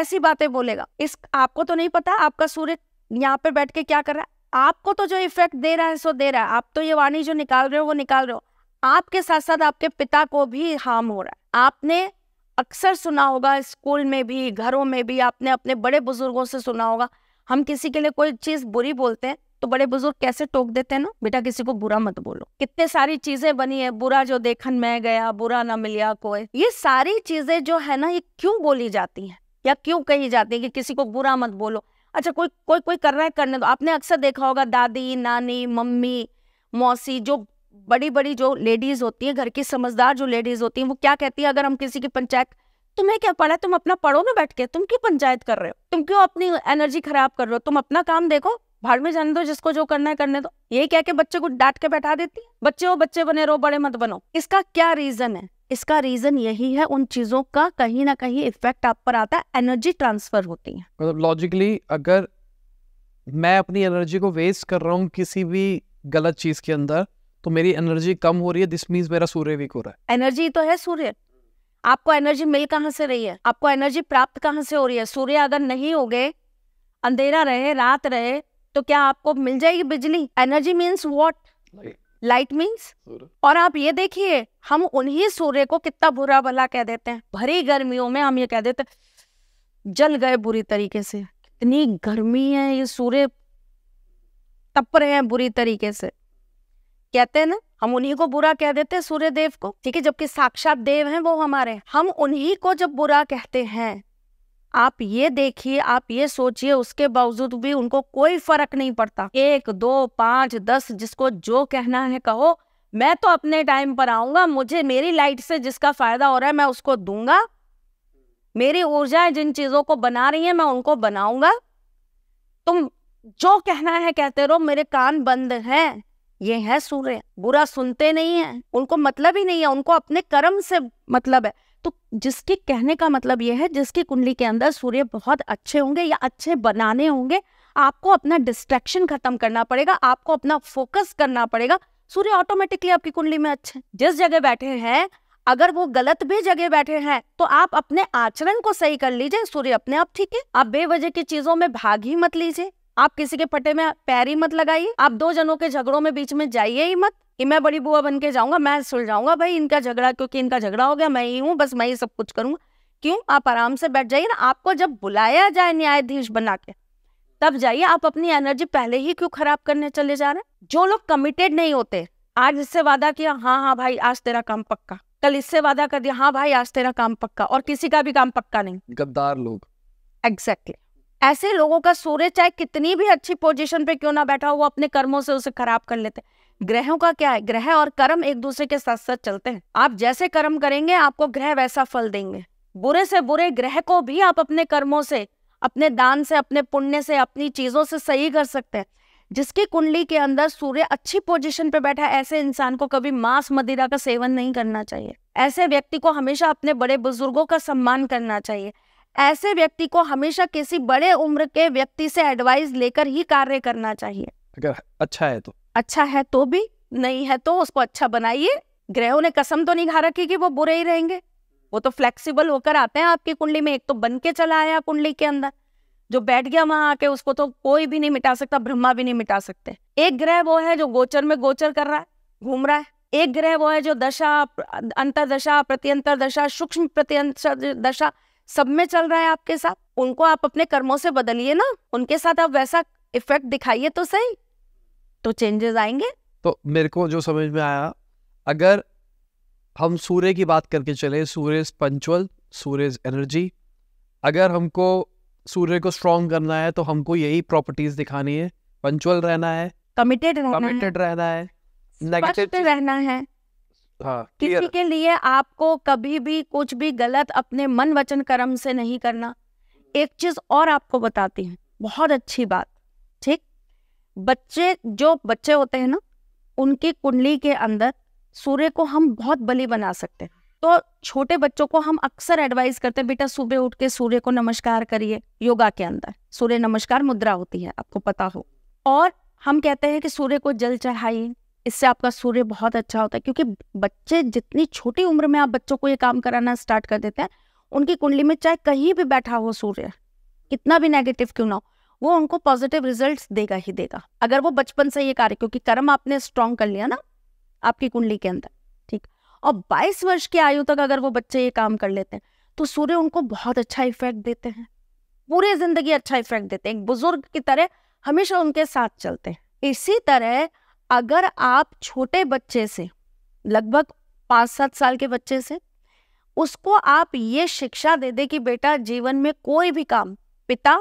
ऐसी बातें बोलेगा इस आपको तो नहीं पता आपका सूर्य यहाँ पर बैठ के क्या कर रहा है आपको तो जो इफेक्ट दे रहा है सो दे रहा है आप तो ये वाणी जो निकाल रहे हो वो निकाल रहे हो आपके साथ साथ आपके पिता को भी हार्म हो रहा है आपने अक्सर सुना होगा स्कूल में भी घरों में भी आपने अपने बड़े बुजुर्गों से सुना होगा हम किसी के लिए कोई चीज बुरी बोलते हैं तो बड़े बुजुर्ग कैसे टोक देते हैं ना बेटा किसी को बुरा मत बोलो कितने सारी चीजें बनी है बुरा जो देखन मैं गया बुरा ना मिलिया कोई ये सारी चीजें जो है ना ये क्यों बोली जाती हैं या क्यों कही जाती है कि किसी को बुरा मत बोलो अच्छा कोई कोई कोई कर रहा है करने दो तो आपने अक्सर देखा होगा दादी नानी मम्मी मौसी जो बड़ी बड़ी जो लेडीज होती हैं घर की समझदार जो लेडीज होती हैं वो क्या कहती है अगर हम किसी की पंचायत तुम्हें क्या पढ़ा तुम अपना पढ़ो ना बैठ के तुम क्यों पंचायत कर रहे हो तुम क्यों अपनी एनर्जी खराब कर रहे हो तुम अपना काम देखो भाड़ में जाने दो जिसको जो करना है करने दो ये कह के बच्चे को डांट के बैठा देती है बच्चे हो बच्चे बने रहो बड़े मत बनो इसका क्या रीजन है इसका रीजन यही है उन चीजों का कहीं ना कहीं इफेक्ट आप पर आता है एनर्जी ट्रांसफर होती है मतलब लॉजिकली अगर मैं अपनी एनर्जी को वेस्ट कर रहा हूँ किसी भी गलत चीज के अंदर तो मेरी एनर्जी कम हो रही है दिस मीन्स मेरा सूर्य वीक हो रहा है एनर्जी तो है सूर्य आपको एनर्जी मिल कहाँ से रही है आपको एनर्जी प्राप्त कहाँ से हो रही है सूर्य अगर नहीं हो गए अंधेरा रहे रात रहे तो क्या आपको मिल जाएगी बिजली energy means what light means और आप ये देखिए हम उन्हीं सूर्य को कितना बुरा भला कह देते हैं भरी गर्मियों में हम ये कह देते जल गए बुरी तरीके से कितनी गर्मी है ये सूर्य तप रहे हैं बुरी तरीके से कहते हैं ना हम उन्हीं को बुरा कह देते हैं सूर्य देव को ठीक है जबकि साक्षात देव हैं वो हमारे हम उन्हीं को जब बुरा कहते हैं आप ये देखिए आप ये सोचिए उसके बावजूद भी उनको कोई फर्क नहीं पड़ता एक दो पांच दस जिसको जो कहना है कहो मैं तो अपने टाइम पर आऊंगा मुझे मेरी लाइट से जिसका फायदा हो रहा है मैं उसको दूंगा मेरी ऊर्जाएं जिन चीजों को बना रही है मैं उनको बनाऊंगा तुम जो कहना है कहते रहो मेरे कान बंद हैं ये है सूर्य बुरा सुनते नहीं है उनको मतलब ही नहीं है उनको अपने कर्म से मतलब है तो जिसके कहने का मतलब यह है जिसकी कुंडली के अंदर सूर्य बहुत अच्छे होंगे या अच्छे बनाने होंगे आपको अपना डिस्ट्रैक्शन खत्म करना पड़ेगा आपको अपना फोकस करना पड़ेगा सूर्य ऑटोमेटिकली आपकी कुंडली में अच्छे जिस जगह बैठे हैं अगर वो गलत भी जगह बैठे हैं तो आप अपने आचरण को सही कर लीजिए सूर्य अपने आप ठीक है आप बेवजह की चीजों में भाग ही मत लीजिए आप किसी के फटे में पैर ही मत लगाइए आप दो जनों के झगड़ों में बीच में जाइए ही मत कि मैं बड़ी बुआ बन के जाऊंगा मैं सुलझाऊंगा भाई इनका झगड़ा क्योंकि इनका झगड़ा हो गया मैं ही हूँ बस मैं ही सब कुछ करूंगा क्यों आप आराम से बैठ जाइए ना आपको जब बुलाया जाए न्यायाधीश बना के तब जाइए आप अपनी एनर्जी पहले ही क्यों खराब करने चले जा रहे हैं जो लोग कमिटेड नहीं होते आज इससे वादा किया हाँ हाँ भाई आज तेरा काम पक्का कल इससे वादा कर दिया हाँ भाई आज तेरा काम पक्का और किसी का भी काम पक्का नहीं गद्दार लोग एग्जैक्टली exactly. ऐसे लोगों का सूर्य चाहे कितनी भी अच्छी पोजीशन पे क्यों ना बैठा हो वो अपने कर्मों से उसे खराब कर लेते हैं ग्रहों का क्या है ग्रह और कर्म एक दूसरे के साथ साथ चलते हैं आप जैसे कर्म करेंगे आपको ग्रह वैसा फल देंगे बुरे से बुरे ग्रह को भी आप अपने कर्मों से अपने दान से अपने पुण्य से अपनी चीजों से सही कर सकते हैं जिसकी कुंडली के अंदर सूर्य अच्छी पोजीशन पे बैठा ऐसे इंसान को कभी मांस मदिरा का सेवन नहीं करना चाहिए ऐसे व्यक्ति को हमेशा अपने बड़े बुजुर्गों का सम्मान करना चाहिए ऐसे व्यक्ति को हमेशा किसी बड़े उम्र के व्यक्ति से एडवाइस लेकर ही कार्य करना चाहिए अगर अच्छा है तो अच्छा है तो भी नहीं है तो उसको अच्छा बनाइए ग्रहों ने कसम तो नहीं खा रखी कि वो बुरे ही रहेंगे वो तो फ्लेक्सिबल होकर आते हैं आपकी कुंडली में एक तो बन के चला आया कुंडली के अंदर जो बैठ गया वहां आके उसको तो कोई भी नहीं मिटा सकता ब्रह्मा भी नहीं मिटा सकते एक ग्रह वो है जो गोचर में गोचर कर रहा है घूम रहा है एक ग्रह वो है जो दशा अंतर दशा प्रत्यंतर दशा सूक्ष्म प्रत्यंतर दशा सब में चल रहा है आपके साथ उनको आप अपने कर्मों से बदलिए ना उनके साथ आप वैसा इफेक्ट दिखाइए तो सही तो चेंजेस आएंगे तो मेरे को जो समझ में आया अगर हम सूर्य की बात करके चले सूर्य पंचुअल सूर्य एनर्जी अगर हमको सूर्य को स्ट्रॉन्ग करना है तो हमको यही प्रॉपर्टीज दिखानी है पंचुअल रहना है कमिटेड रहना रहना है नेगेटिव रहना है हाँ, किसी के लिए आपको कभी भी कुछ भी गलत अपने मन वचन कर्म से नहीं करना एक चीज और आपको बताती है बहुत अच्छी बात ठीक बच्चे जो बच्चे होते हैं ना उनकी कुंडली के अंदर सूर्य को हम बहुत बली बना सकते हैं तो छोटे बच्चों को हम अक्सर एडवाइस करते हैं बेटा सुबह उठ के सूर्य को नमस्कार करिए योगा के अंदर सूर्य नमस्कार मुद्रा होती है आपको पता हो और हम कहते हैं कि सूर्य को जल चढ़ाइए इससे आपका सूर्य बहुत अच्छा होता है क्योंकि बच्चे जितनी छोटी उम्र में आप बच्चों को ये काम कराना स्टार्ट कर देते हैं उनकी कुंडली में चाहे कहीं भी बैठा हो सूर्य कितना भी नेगेटिव क्यों ना हो वो उनको पॉजिटिव रिजल्ट देगा ही देगा अगर वो बचपन से ये कार्य क्योंकि कर्म आपने स्ट्रॉन्ग कर लिया ना आपकी कुंडली के अंदर ठीक और 22 वर्ष की आयु तक अगर वो बच्चे ये काम कर लेते हैं तो सूर्य उनको बहुत अच्छा इफेक्ट देते हैं पूरी जिंदगी अच्छा इफेक्ट देते हैं एक बुजुर्ग की तरह हमेशा उनके साथ चलते हैं इसी तरह अगर आप छोटे बच्चे से लगभग पाँच सात साल के बच्चे से उसको आप ये शिक्षा दे दे कि बेटा जीवन में कोई भी काम पिता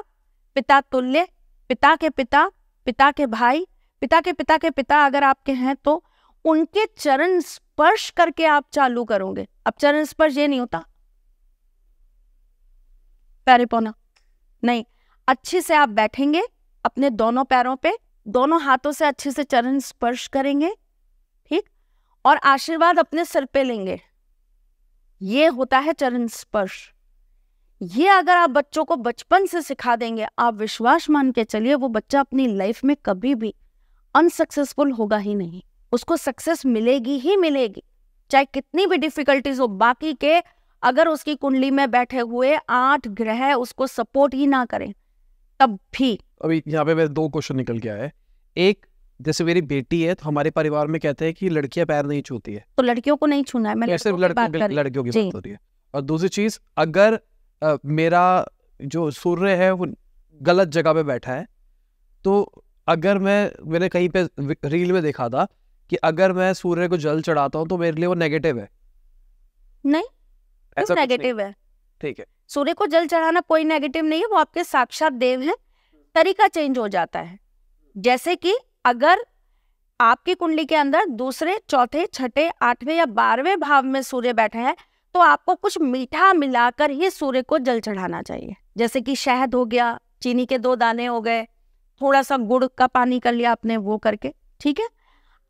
पिता तुल्य पिता के पिता पिता के भाई पिता के पिता के पिता अगर आपके हैं तो उनके चरण स्पर्श करके आप चालू करोगे अब चरण स्पर्श ये नहीं होता पैरे पौना नहीं अच्छे से आप बैठेंगे अपने दोनों पैरों पे दोनों हाथों से अच्छे से चरण स्पर्श करेंगे ठीक और आशीर्वाद अपने सिर पे लेंगे ये होता है चरण स्पर्श ये अगर आप बच्चों को बचपन से सिखा देंगे आप विश्वास मान के चलिए वो बच्चा अपनी लाइफ में कभी भी अनसक्सेसफुल होगा ही नहीं उसको सक्सेस मिलेगी ही मिलेगी चाहे कितनी भी डिफिकल्टीज हो बाकी के अगर उसकी कुंडली में बैठे हुए आठ ग्रह उसको सपोर्ट ही ना करें तब भी अभी यहाँ पे मेरे दो क्वेश्चन निकल गया है एक जैसे मेरी बेटी है तो हमारे परिवार में कहते हैं कि लड़कियां पैर नहीं छूती है तो लड़कियों को नहीं छूना है मैं लड़कियों, लड़कियों की बात हो रही है और दूसरी चीज अगर आ, मेरा जो सूर्य है वो गलत जगह पे बैठा है तो अगर मैं मैंने कहीं पे रील में देखा था कि अगर मैं सूर्य को जल चढ़ाता हूँ तो मेरे लिए वो नेगेटिव है नहीं ऐसा नेगेटिव है ठीक है सूर्य को जल चढ़ाना कोई नेगेटिव नहीं है वो आपके साक्षात देव है तरीका चेंज हो जाता है जैसे कि अगर आपकी कुंडली के अंदर दूसरे चौथे छठे आठवें या बारहवें भाव में सूर्य बैठे हैं तो आपको कुछ मीठा मिलाकर ही सूर्य को जल चढ़ाना चाहिए जैसे कि शहद हो गया चीनी के दो दाने हो गए थोड़ा सा गुड़ का पानी कर लिया आपने वो करके ठीक है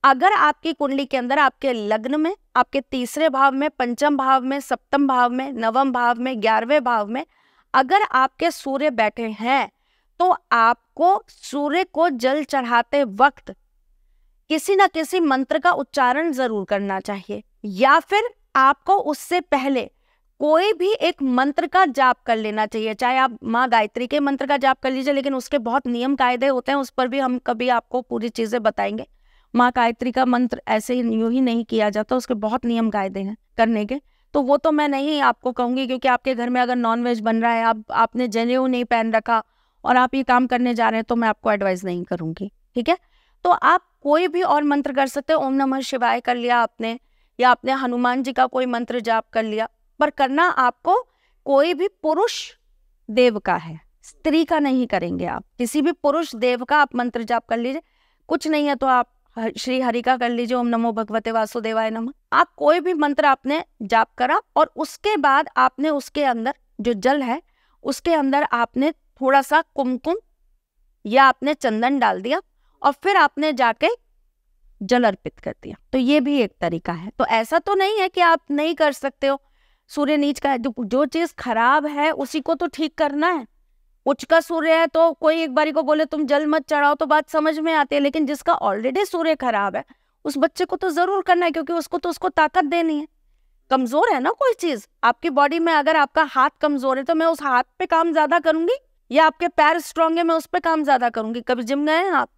अगर आपकी कुंडली के अंदर आपके लग्न में आपके तीसरे भाव में पंचम भाव में सप्तम भाव में नवम भाव में ग्यारहवें भाव में अगर आपके सूर्य बैठे हैं तो आपको सूर्य को जल चढ़ाते वक्त किसी ना किसी मंत्र का उच्चारण जरूर करना चाहिए या फिर आपको उससे पहले कोई भी एक मंत्र का जाप कर लेना चाहिए चाहे आप माँ गायत्री के मंत्र का जाप कर लीजिए लेकिन उसके बहुत नियम कायदे होते हैं उस पर भी हम कभी आपको पूरी चीज़ें बताएंगे माँ गायत्री का मंत्र ऐसे ही यूं ही नहीं किया जाता उसके बहुत नियम कायदे हैं करने के तो वो तो मैं नहीं आपको कहूंगी क्योंकि आपके घर में अगर नॉन बन रहा है आप आपने जनेऊ नहीं पहन रखा और आप ये काम करने जा रहे हैं तो मैं आपको एडवाइस नहीं करूंगी ठीक है तो आप कोई भी और मंत्र कर सकते हो ओम नमः शिवाय कर लिया आपने या आपने हनुमान जी का कोई मंत्र जाप कर लिया पर करना आपको कोई भी पुरुष देव का है स्त्री का नहीं करेंगे आप किसी भी पुरुष देव का आप मंत्र जाप कर लीजिए कुछ नहीं है तो आप श्री हरि का कर लीजिए ओम नमो भगवते वासुदेवाय नमः आप कोई भी मंत्र आपने जाप करा और उसके बाद आपने उसके अंदर जो जल है उसके अंदर आपने थोड़ा सा कुमकुम या आपने चंदन डाल दिया और फिर आपने जाके जल अर्पित कर दिया तो ये भी एक तरीका है तो ऐसा तो नहीं है कि आप नहीं कर सकते हो सूर्य नीच का जो जो चीज खराब है उसी को तो ठीक करना है उच्च का सूर्य है तो कोई एक बारी को बोले तुम जल मत चढ़ाओ तो बात समझ में आती है लेकिन जिसका ऑलरेडी सूर्य खराब है उस बच्चे को तो जरूर करना है क्योंकि उसको तो उसको ताकत देनी है कमजोर है ना कोई चीज आपकी बॉडी में अगर आपका हाथ कमजोर है तो मैं उस हाथ पे काम ज्यादा करूंगी या आपके पैर स्ट्रांग है मैं उस पर काम ज़्यादा करूंगी कभी जिम गए हैं आप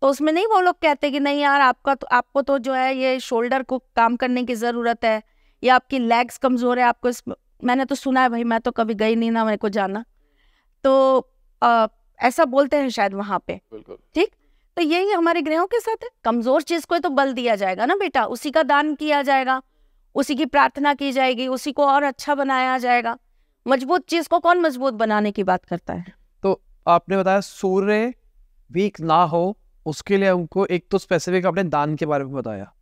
तो उसमें नहीं वो लोग कहते कि नहीं यार आपका तो आपको तो जो है ये शोल्डर को काम करने की ज़रूरत है या आपकी लेग्स कमज़ोर है आपको इस मैंने तो सुना है भाई मैं तो कभी गई नहीं ना मेरे को जाना तो आ, ऐसा बोलते हैं शायद वहां पे ठीक तो यही हमारे ग्रहों के साथ है कमज़ोर चीज़ को तो बल दिया जाएगा ना बेटा उसी का दान किया जाएगा उसी की प्रार्थना की जाएगी उसी को और अच्छा बनाया जाएगा मजबूत चीज को कौन मजबूत बनाने की बात करता है तो आपने बताया सूर्य वीक ना हो उसके लिए उनको एक तो स्पेसिफिक आपने दान के बारे में बताया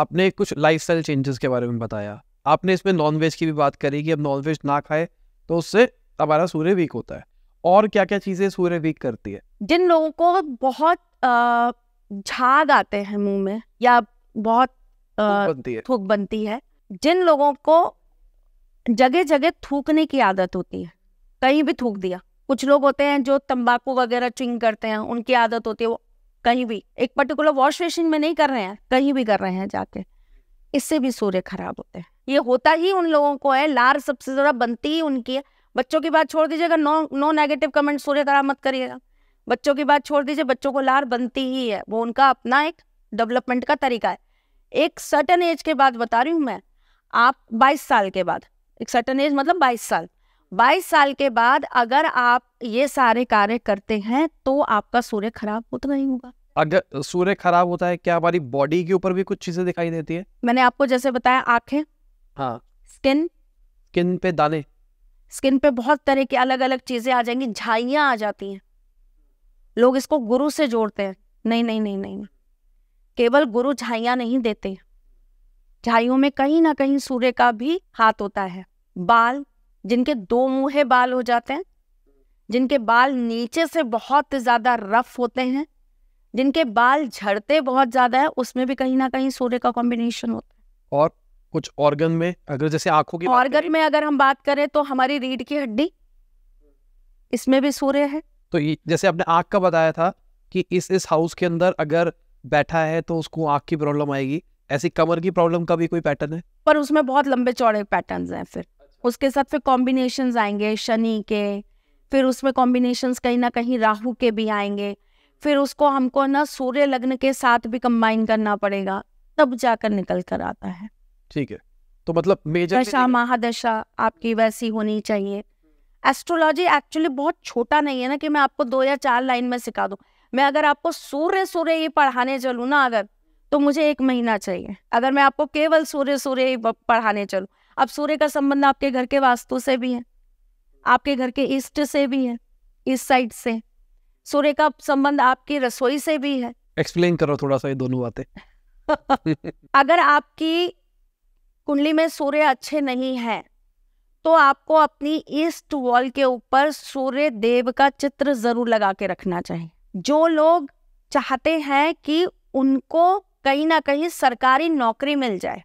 आपने कुछ लाइफ स्टाइल चेंजेस के बारे में बताया आपने इसमें नॉनवेज की भी बात करी कि अब नॉनवेज ना खाए तो उससे हमारा सूर्य वीक होता है और क्या क्या चीजें सूर्य वीक करती है जिन लोगों को बहुत झाग आते हैं मुंह में या बहुत थूक बनती है बनती है जिन लोगों को जगह जगह थूकने की आदत होती है कहीं भी थूक दिया कुछ लोग होते हैं जो तंबाकू वगैरह चिंग करते हैं उनकी आदत होती है वो कहीं भी एक पर्टिकुलर वॉश मशीन में नहीं कर रहे हैं कहीं भी कर रहे हैं जाके इससे भी सूर्य खराब होते हैं ये होता ही उन लोगों को है लार सबसे ज़्यादा बनती ही उनकी है बच्चों की बात छोड़ दीजिएगा नो नो नेगेटिव कमेंट सूर्य खराब मत करिएगा बच्चों की बात छोड़ दीजिए बच्चों को लार बनती ही है वो उनका अपना एक डेवलपमेंट का तरीका है एक सर्टन एज के बाद बता रही हूँ मैं आप बाईस साल के बाद सर्टन एज मतलब 22 साल बाईस साल के बाद अगर आप ये सारे कार्य करते हैं तो आपका सूर्य खराब उतना ही होगा अगर सूर्य खराब होता है क्या हमारी बॉडी के ऊपर भी कुछ चीजें दिखाई देती है मैंने आपको जैसे बताया आंखें हाँ स्किन स्किन पे दाने स्किन पे बहुत तरह की अलग अलग चीजें आ जाएंगी झाइया आ जाती हैं लोग इसको गुरु से जोड़ते हैं नहीं नहीं नहीं नहीं केवल गुरु झाइया नहीं देते हैं झाइयों में कहीं ना कहीं सूर्य का भी हाथ होता है बाल जिनके दो मुंहे बाल हो जाते हैं जिनके बाल नीचे से बहुत ज़्यादा रफ होते हैं जिनके बाल झड़ते बहुत ज़्यादा है उसमें भी कहीं ना कहीं सूर्य का कॉम्बिनेशन होता है और कुछ ऑर्गन में अगर जैसे आंखों की ऑर्गन में अगर हम बात करें तो हमारी रीढ़ की हड्डी इसमें भी सूर्य है तो जैसे आपने आंख का बताया था कि इस इस हाउस के अंदर अगर बैठा है तो उसको आँख की प्रॉब्लम आएगी ऐसी कमर की प्रॉब्लम का भी कोई पैटर्न है पर उसमें बहुत लंबे चौड़े पैटर्न हैं फिर अच्छा। उसके साथ फिर कॉम्बिनेशन आएंगे शनि के फिर उसमें कॉम्बिनेशन कहीं ना कहीं राहु के भी आएंगे फिर उसको हमको ना सूर्य लग्न के साथ भी कंबाइन करना पड़ेगा तब जाकर निकल कर आता है ठीक है तो मतलब मेजर दशा महादशा आपकी वैसी होनी चाहिए एस्ट्रोलॉजी एक्चुअली बहुत छोटा नहीं है ना कि मैं आपको दो या चार लाइन में सिखा दूं मैं अगर आपको सूर्य सूर्य ये पढ़ाने चलू ना अगर तो मुझे एक महीना चाहिए अगर मैं आपको केवल सूर्य सूर्य पढ़ाने चलूँ अब सूर्य का संबंध आपके घर के वास्तु से भी है आपके घर के ईस्ट से भी है इस साइड से सूर्य का संबंध आपकी रसोई से भी है एक्सप्लेन करो थोड़ा सा ये दोनों बातें (laughs) अगर आपकी कुंडली में सूर्य अच्छे नहीं है तो आपको अपनी ईस्ट वॉल के ऊपर सूर्य देव का चित्र जरूर लगा के रखना चाहिए जो लोग चाहते हैं कि उनको कहीं ना कहीं सरकारी नौकरी मिल जाए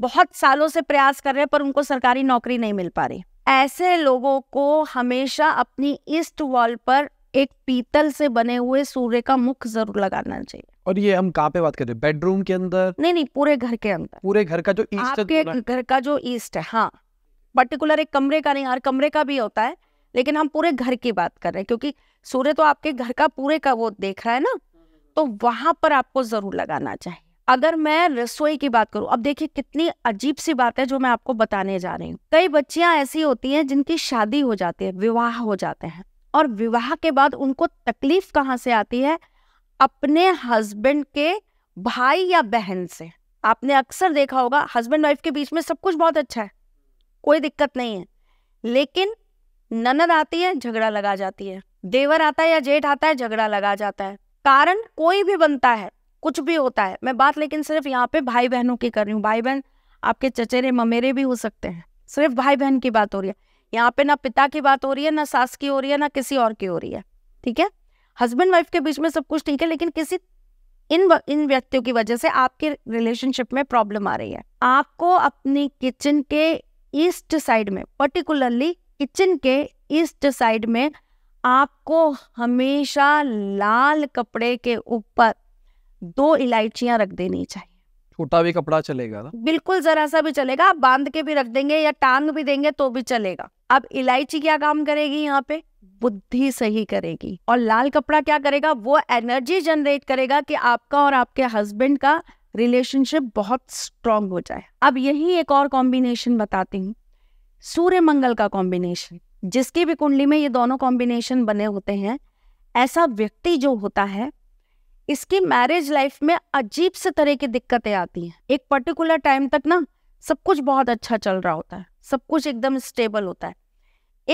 बहुत सालों से प्रयास कर रहे हैं पर उनको सरकारी नौकरी नहीं मिल पा रही ऐसे लोगों को हमेशा अपनी ईस्ट वॉल पर एक पीतल से बने हुए सूर्य का मुख जरूर लगाना चाहिए और ये हम कहाँ पे बात कर रहे हैं बेडरूम के अंदर नहीं नहीं पूरे घर के अंदर पूरे घर का जो ईस्ट आपके घर का जो ईस्ट है हाँ पर्टिकुलर एक कमरे का नहीं हर कमरे का भी होता है लेकिन हम पूरे घर की बात कर रहे हैं क्योंकि सूर्य तो आपके घर का पूरे का वो देख रहा है ना तो वहां पर आपको जरूर लगाना चाहिए अगर मैं रसोई की बात करूं अब देखिए कितनी अजीब सी बात है जो मैं आपको बताने जा रही हूँ कई बच्चियां ऐसी होती हैं जिनकी शादी हो जाती है विवाह हो जाते हैं और विवाह के बाद उनको तकलीफ कहाँ से आती है अपने हस्बैंड के भाई या बहन से आपने अक्सर देखा होगा हस्बैंड वाइफ के बीच में सब कुछ बहुत अच्छा है कोई दिक्कत नहीं है लेकिन ननद आती है झगड़ा लगा जाती है देवर आता है या जेठ आता है झगड़ा लगा जाता है कारण कोई भी बनता है कुछ भी होता है मैं बात लेकिन सिर्फ यहाँ पे भाई बहनों की कर रही हूँ भाई बहन आपके चचेरे ममेरे भी हो सकते हैं सिर्फ भाई बहन की बात हो रही है यहाँ पे ना पिता की बात हो रही है ना सास की हो रही है ना किसी और की हो रही है ठीक है हस्बैंड वाइफ के बीच में सब कुछ ठीक है लेकिन किसी इन इन व्यक्तियों की वजह से आपके रिलेशनशिप में प्रॉब्लम आ रही है आपको अपनी किचन के ईस्ट साइड में पर्टिकुलरली किचन के ईस्ट साइड में आपको हमेशा लाल कपड़े के ऊपर दो इलायचियां रख देनी चाहिए छोटा भी कपड़ा चलेगा ना बिल्कुल जरा सा भी चलेगा आप बांध के भी रख देंगे या टांग भी देंगे तो भी चलेगा अब इलायची क्या काम करेगी यहाँ पे बुद्धि सही करेगी और लाल कपड़ा क्या करेगा वो एनर्जी जनरेट करेगा कि आपका और आपके हस्बैंड का रिलेशनशिप बहुत स्ट्रांग हो जाए अब यही एक और कॉम्बिनेशन बताती हूँ सूर्य मंगल का कॉम्बिनेशन जिसकी भी कुंडली में ये दोनों कॉम्बिनेशन बने होते हैं ऐसा व्यक्ति जो होता है इसकी मैरिज लाइफ में अजीब से तरह की दिक्कतें आती हैं एक पर्टिकुलर टाइम तक ना सब कुछ बहुत अच्छा चल रहा होता है सब कुछ एकदम स्टेबल होता है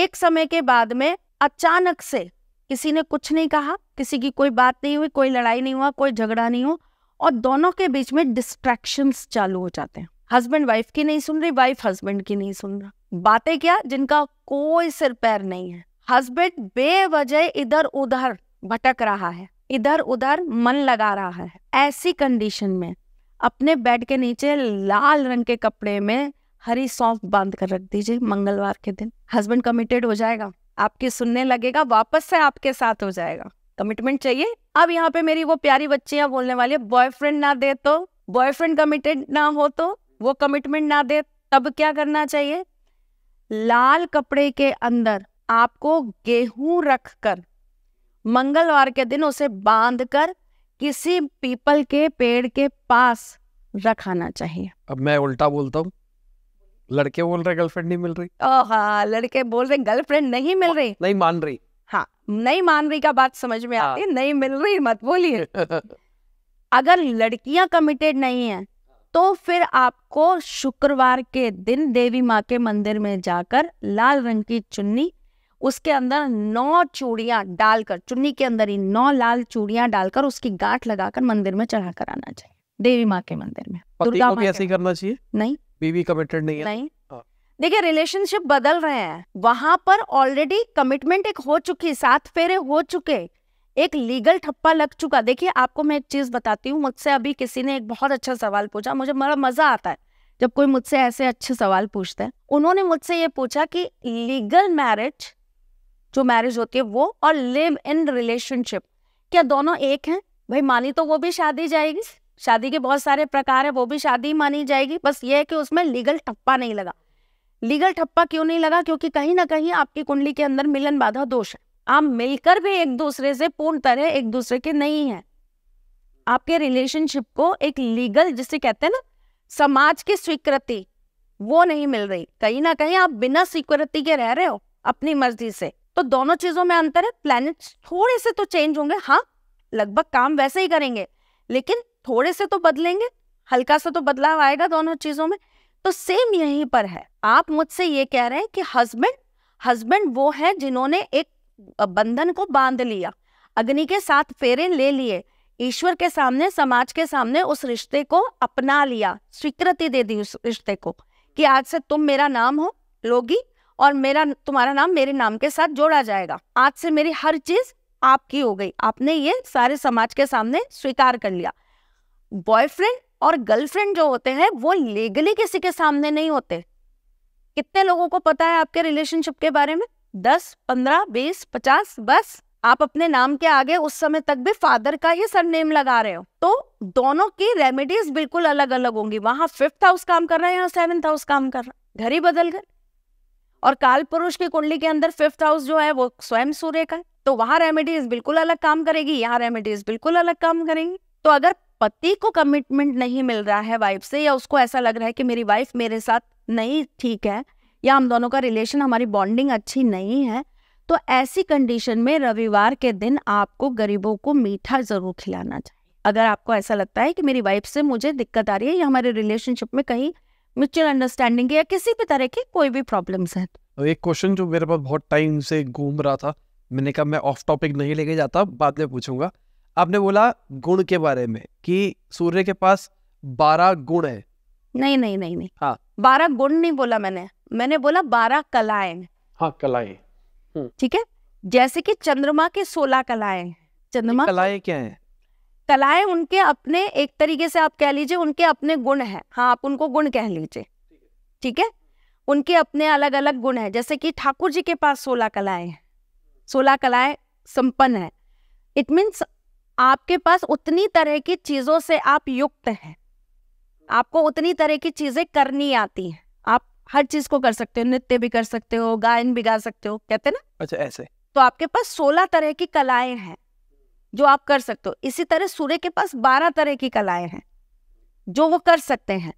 एक समय के बाद में अचानक से किसी ने कुछ नहीं कहा किसी की कोई बात नहीं हुई कोई लड़ाई नहीं हुआ कोई झगड़ा नहीं हुआ और दोनों के बीच में डिस्ट्रैक्शंस चालू हो जाते हैं हस्बैंड वाइफ की नहीं सुन रही वाइफ हस्बैंड की नहीं सुन रहा बातें क्या जिनका कोई सिर पैर नहीं है हस्बैंड बेवजह इधर उधर भटक रहा है इधर उधर मन लगा रहा है ऐसी कंडीशन में अपने बेड के नीचे लाल रंग के कपड़े में हरी सौंफ बांध कर रख दीजिए मंगलवार के दिन हस्बैंड कमिटेड हो जाएगा आपकी सुनने लगेगा वापस से आपके साथ हो जाएगा कमिटमेंट चाहिए अब यहाँ पे मेरी वो प्यारी बच्चियां बोलने वाली है बॉयफ्रेंड ना दे तो बॉयफ्रेंड कमिटेड ना हो तो वो कमिटमेंट ना दे तब क्या करना चाहिए लाल कपड़े के अंदर आपको गेहूं रखकर मंगलवार के दिन उसे बांधकर किसी पीपल के पेड़ के पास रखाना चाहिए अब मैं उल्टा बोलता हूँ लड़के बोल रहे गर्लफ्रेंड नहीं मिल रही हाँ लड़के बोल रहे गर्लफ्रेंड नहीं मिल रही नहीं मान रही हाँ नहीं मान रही का बात समझ में हाँ। आती नहीं मिल रही मत बोलिए (laughs) अगर लड़कियां कमिटेड नहीं है तो फिर आपको शुक्रवार के दिन देवी माँ के मंदिर में जाकर लाल रंग की चुन्नी उसके अंदर नौ चूड़ियां डालकर चुन्नी के अंदर ही नौ लाल चूड़ियां डालकर उसकी गांठ लगाकर मंदिर में चढ़ा कर आना चाहिए देवी माँ के मंदिर में दुर्गा माँ ऐसे करना चाहिए नहीं बीवी कमिटेड नहीं है नहीं हाँ। देखिए रिलेशनशिप बदल रहे हैं वहां पर ऑलरेडी कमिटमेंट एक हो चुकी सात फेरे हो चुके एक लीगल ठप्पा लग चुका देखिए आपको मैं एक चीज बताती हूँ मुझसे अभी किसी ने एक बहुत अच्छा सवाल पूछा मुझे बड़ा मजा आता है जब कोई मुझसे ऐसे अच्छे सवाल पूछता है उन्होंने मुझसे ये पूछा कि लीगल मैरिज जो मैरिज होती है वो और लिव इन रिलेशनशिप क्या दोनों एक हैं भाई मानी तो वो भी शादी जाएगी शादी के बहुत सारे प्रकार है वो भी शादी मानी जाएगी बस ये है कि उसमें लीगल ठप्पा नहीं लगा लीगल ठप्पा क्यों नहीं लगा क्योंकि कहीं ना कहीं आपकी कुंडली के अंदर मिलन बाधा दोष है आप मिलकर भी एक दूसरे से पूर्ण तरह एक दूसरे के नहीं है आपके रिलेशनशिप को एक लीगल जिसे कहते हैं ना समाज की स्वीकृति वो नहीं मिल रही कहीं ना कहीं आप बिना स्वीकृति के रह रहे हो अपनी मर्जी से तो दोनों चीजों में अंतर है प्लानिट थोड़े से तो चेंज होंगे हाँ लगभग काम वैसे ही करेंगे लेकिन थोड़े से तो बदलेंगे हल्का सा तो बदलाव आएगा दोनों चीजों में तो सेम यहीं पर है आप मुझसे ये कह रहे हैं कि हस्बैंड हस्बैंड वो है जिन्होंने एक बंधन को बांध लिया अग्नि के साथ फेरे ले लिए ईश्वर के सामने समाज के सामने उस रिश्ते को अपना लिया स्वीकृति दे दी उस रिश्ते को कि आज से तुम मेरा नाम हो लोगी और मेरा तुम्हारा नाम मेरे नाम के साथ जोड़ा जाएगा आज से मेरी हर चीज आपकी हो गई आपने ये सारे समाज के सामने स्वीकार कर लिया बॉयफ्रेंड और गर्लफ्रेंड जो होते हैं वो लीगली किसी के सामने नहीं होते कितने लोगों को पता है आपके रिलेशनशिप के बारे में दस पंद्रह बीस पचास बस आप अपने नाम के आगे उस समय तक भी फादर का ही सरनेम लगा रहे हो तो दोनों की रेमेडीज बिल्कुल अलग अलग होंगी वहां फिफ्थ हाउस काम कर रहा है यहाँ सेवन्थ हाउस काम कर रहा है घर ही बदल गए और काल पुरुष की कुंडली के अंदर फिफ्थ हाउस जो है वो स्वयं सूर्य का है तो वहां रेमेडीज बिल्कुल अलग काम करेगी यहाँ रेमेडीज बिल्कुल अलग काम करेंगी तो अगर पति को कमिटमेंट नहीं मिल रहा है वाइफ से या उसको ऐसा लग रहा है कि मेरी वाइफ मेरे साथ नहीं ठीक है या हम दोनों का रिलेशन हमारी बॉन्डिंग अच्छी नहीं है तो ऐसी कंडीशन में रविवार के दिन आपको गरीबों को मीठा ज़रूर खिलाना चाहिए अगर आपको ऐसा लगता है कि मेरी वाइफ से मुझे दिक्कत आ रही है या हमारे रिलेशनशिप में कहीं म्यूचुअल अंडरस्टैंडिंग या किसी भी तरह की कोई भी प्रॉब्लम्स हैं तो तो एक क्वेश्चन जो मेरे पास बहुत टाइम से घूम रहा था मैंने कहा मैं ऑफ टॉपिक नहीं लेके जाता बाद में पूछूंगा आपने बोला गुण के बारे में कि सूर्य के पास बारह गुण है नहीं नहीं नहीं नहीं हाँ बारह गुण नहीं बोला मैंने मैंने बोला बारह कलाएं हाँ कलाएं हम्म। ठीक है जैसे कि चंद्रमा के सोलह कलाएं चंद्रमा कलाएं क्या है कलाएं उनके अपने एक तरीके से आप कह लीजिए उनके अपने गुण है हाँ आप उनको गुण कह लीजिए ठीक है उनके अपने अलग अलग गुण है जैसे कि ठाकुर जी के पास सोलह कलाएं हैं सोलह कलाएं संपन्न है इट मीन्स आपके पास उतनी तरह की चीजों से आप युक्त हैं आपको उतनी तरह की चीजें करनी आती हैं हर चीज को कर सकते हो नृत्य भी कर सकते हो गायन भी गा सकते हो कहते ना अच्छा ऐसे तो आपके पास सोलह तरह की कलाएं हैं जो आप कर सकते हो इसी तरह सूर्य के पास बारह तरह की कलाएं हैं जो वो कर सकते हैं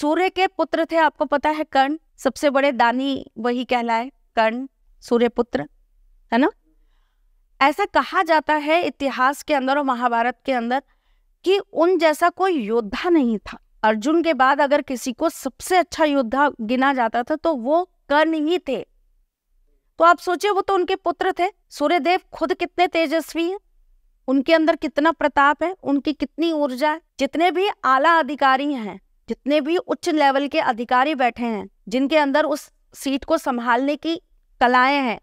सूर्य के पुत्र थे आपको पता है कर्ण सबसे बड़े दानी वही कहलाए कर्ण सूर्य पुत्र है ना ऐसा कहा जाता है इतिहास के अंदर और महाभारत के अंदर कि उन जैसा कोई योद्धा नहीं था अर्जुन के बाद अगर किसी को सबसे अच्छा योद्धा गिना जाता था तो वो कर्ण ही थे तो आप सोचिए वो तो उनके पुत्र थे सूर्यदेव खुद कितने तेजस्वी हैं उनके अंदर कितना प्रताप है उनकी कितनी ऊर्जा है जितने भी आला अधिकारी हैं जितने भी उच्च लेवल के अधिकारी बैठे हैं जिनके अंदर उस सीट को संभालने की कलाएं हैं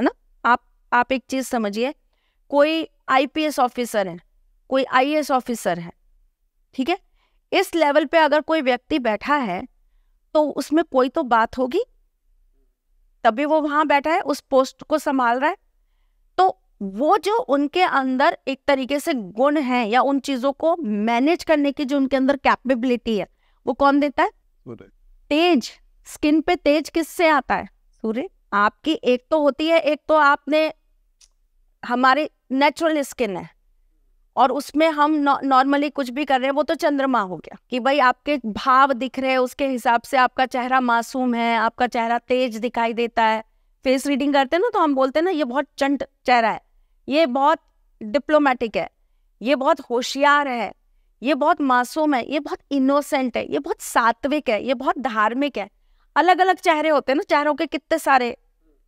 है ना आप आप एक चीज समझिए कोई आईपीएस ऑफिसर है कोई आईएएस ऑफिसर है ठीक है इस लेवल पे अगर कोई व्यक्ति बैठा है तो उसमें कोई तो बात होगी तभी वो वहां बैठा है उस पोस्ट को संभाल रहा है तो वो जो उनके अंदर एक तरीके से गुण है या उन चीजों को मैनेज करने की जो उनके अंदर कैपेबिलिटी है वो कौन देता है तेज स्किन पे तेज किससे आता है सूर्य आपकी एक तो होती है एक तो आपने हमारी नेचुरल स्किन है और उसमें हम नॉर्मली कुछ भी कर रहे हैं वो तो चंद्रमा हो गया कि भाई आपके भाव दिख रहे हैं उसके हिसाब से आपका चेहरा मासूम है आपका चेहरा तेज दिखाई देता है फेस रीडिंग करते हैं ना तो हम बोलते हैं ना ये बहुत चंट चेहरा है ये बहुत डिप्लोमेटिक है ये बहुत होशियार है ये बहुत मासूम है ये बहुत इनोसेंट है ये बहुत सात्विक है ये बहुत धार्मिक है अलग अलग चेहरे होते हैं ना चेहरों के कितने सारे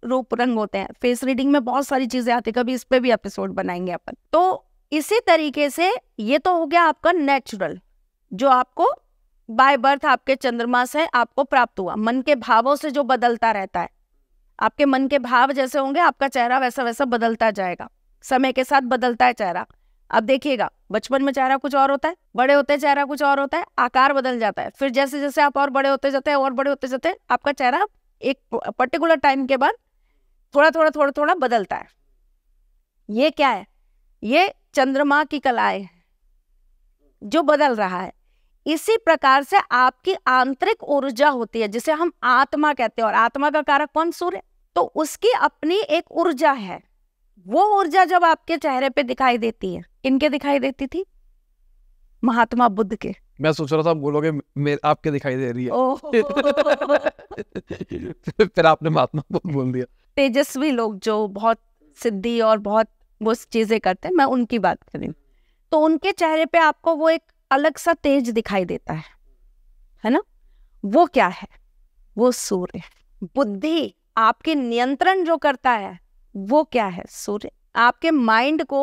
रूप रंग होते हैं फेस रीडिंग में बहुत सारी चीजें आती है कभी इस पर भी एपिसोड बनाएंगे अपन तो इसी तरीके से ये तो हो गया आपका नेचुरल जो आपको बाय बर्थ आपके चंद्रमा से आपको प्राप्त हुआ मन के भावों से जो बदलता रहता है आपके मन के भाव जैसे होंगे आपका चेहरा वैसा वैसा बदलता जाएगा समय के साथ बदलता है चेहरा अब देखिएगा बचपन में चेहरा कुछ और होता है बड़े होते चेहरा कुछ और होता है आकार बदल जाता है फिर जैसे जैसे आप और बड़े होते जाते हैं और बड़े होते जाते हैं आपका चेहरा एक पर्टिकुलर टाइम के बाद थोड़ा थोड़ा थोड़ा थोड़ा बदलता है ये क्या है ये चंद्रमा की कलाएं हैं जो बदल रहा है इसी प्रकार से आपकी आंतरिक ऊर्जा होती है जिसे हम आत्मा कहते हैं और आत्मा का कारक कौन सूर्य तो उसकी अपनी एक ऊर्जा है वो ऊर्जा जब आपके चेहरे पे दिखाई देती है इनके दिखाई देती थी महात्मा बुद्ध के मैं सोच रहा था आप बोलोगे आपके दिखाई दे रही है (laughs) फिर आपने महात्मा बुद्ध बोल दिया तेजस्वी लोग जो बहुत सिद्धि और बहुत वो चीज़ें करते हैं मैं उनकी बात हूँ तो उनके चेहरे पे आपको वो एक अलग सा तेज दिखाई देता है है ना वो क्या है वो सूर्य बुद्धि आपके नियंत्रण जो करता है वो क्या है सूर्य आपके माइंड को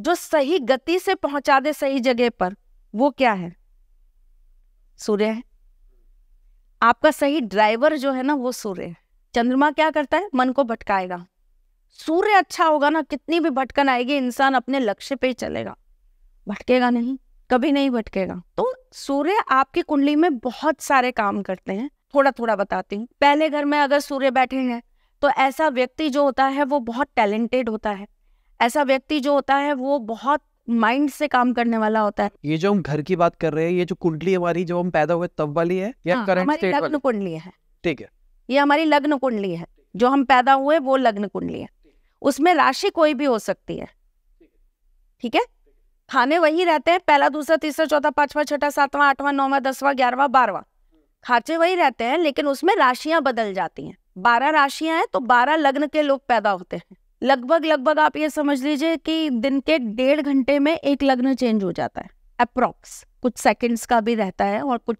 जो सही गति से पहुंचा दे सही जगह पर वो क्या है सूर्य है आपका सही ड्राइवर जो है ना वो सूर्य है चंद्रमा क्या करता है मन को भटकाएगा सूर्य अच्छा होगा ना कितनी भी भटकन आएगी इंसान अपने लक्ष्य पे ही चलेगा भटकेगा नहीं कभी नहीं भटकेगा तो सूर्य आपकी कुंडली में बहुत सारे काम करते हैं थोड़ा थोड़ा बताती हूँ पहले घर में अगर सूर्य बैठे हैं तो ऐसा व्यक्ति जो होता है वो बहुत टैलेंटेड होता है ऐसा व्यक्ति जो होता है वो बहुत माइंड से काम करने वाला होता है ये जो हम घर की बात कर रहे हैं ये जो कुंडली हमारी जो हम पैदा हुए तब वाली है या हाँ, करंट हमारी लग्न कुंडली है ठीक है ये हमारी लग्न कुंडली है जो हम पैदा हुए वो लग्न कुंडली है उसमें राशि कोई भी हो सकती है ठीक है खाने वही रहते हैं पहला दूसरा तीसरा चौथा पांचवा छठा सातवां आठवां नौवा दसवां ग्यारहवा बारवा खाचे वही रहते हैं लेकिन उसमें राशियां बदल जाती हैं बारह राशियां हैं तो बारह लग्न के लोग पैदा होते हैं लगभग लगभग आप ये समझ लीजिए कि दिन के डेढ़ घंटे में एक लग्न चेंज हो जाता है अप्रॉक्स कुछ सेकंड्स का भी रहता है और कुछ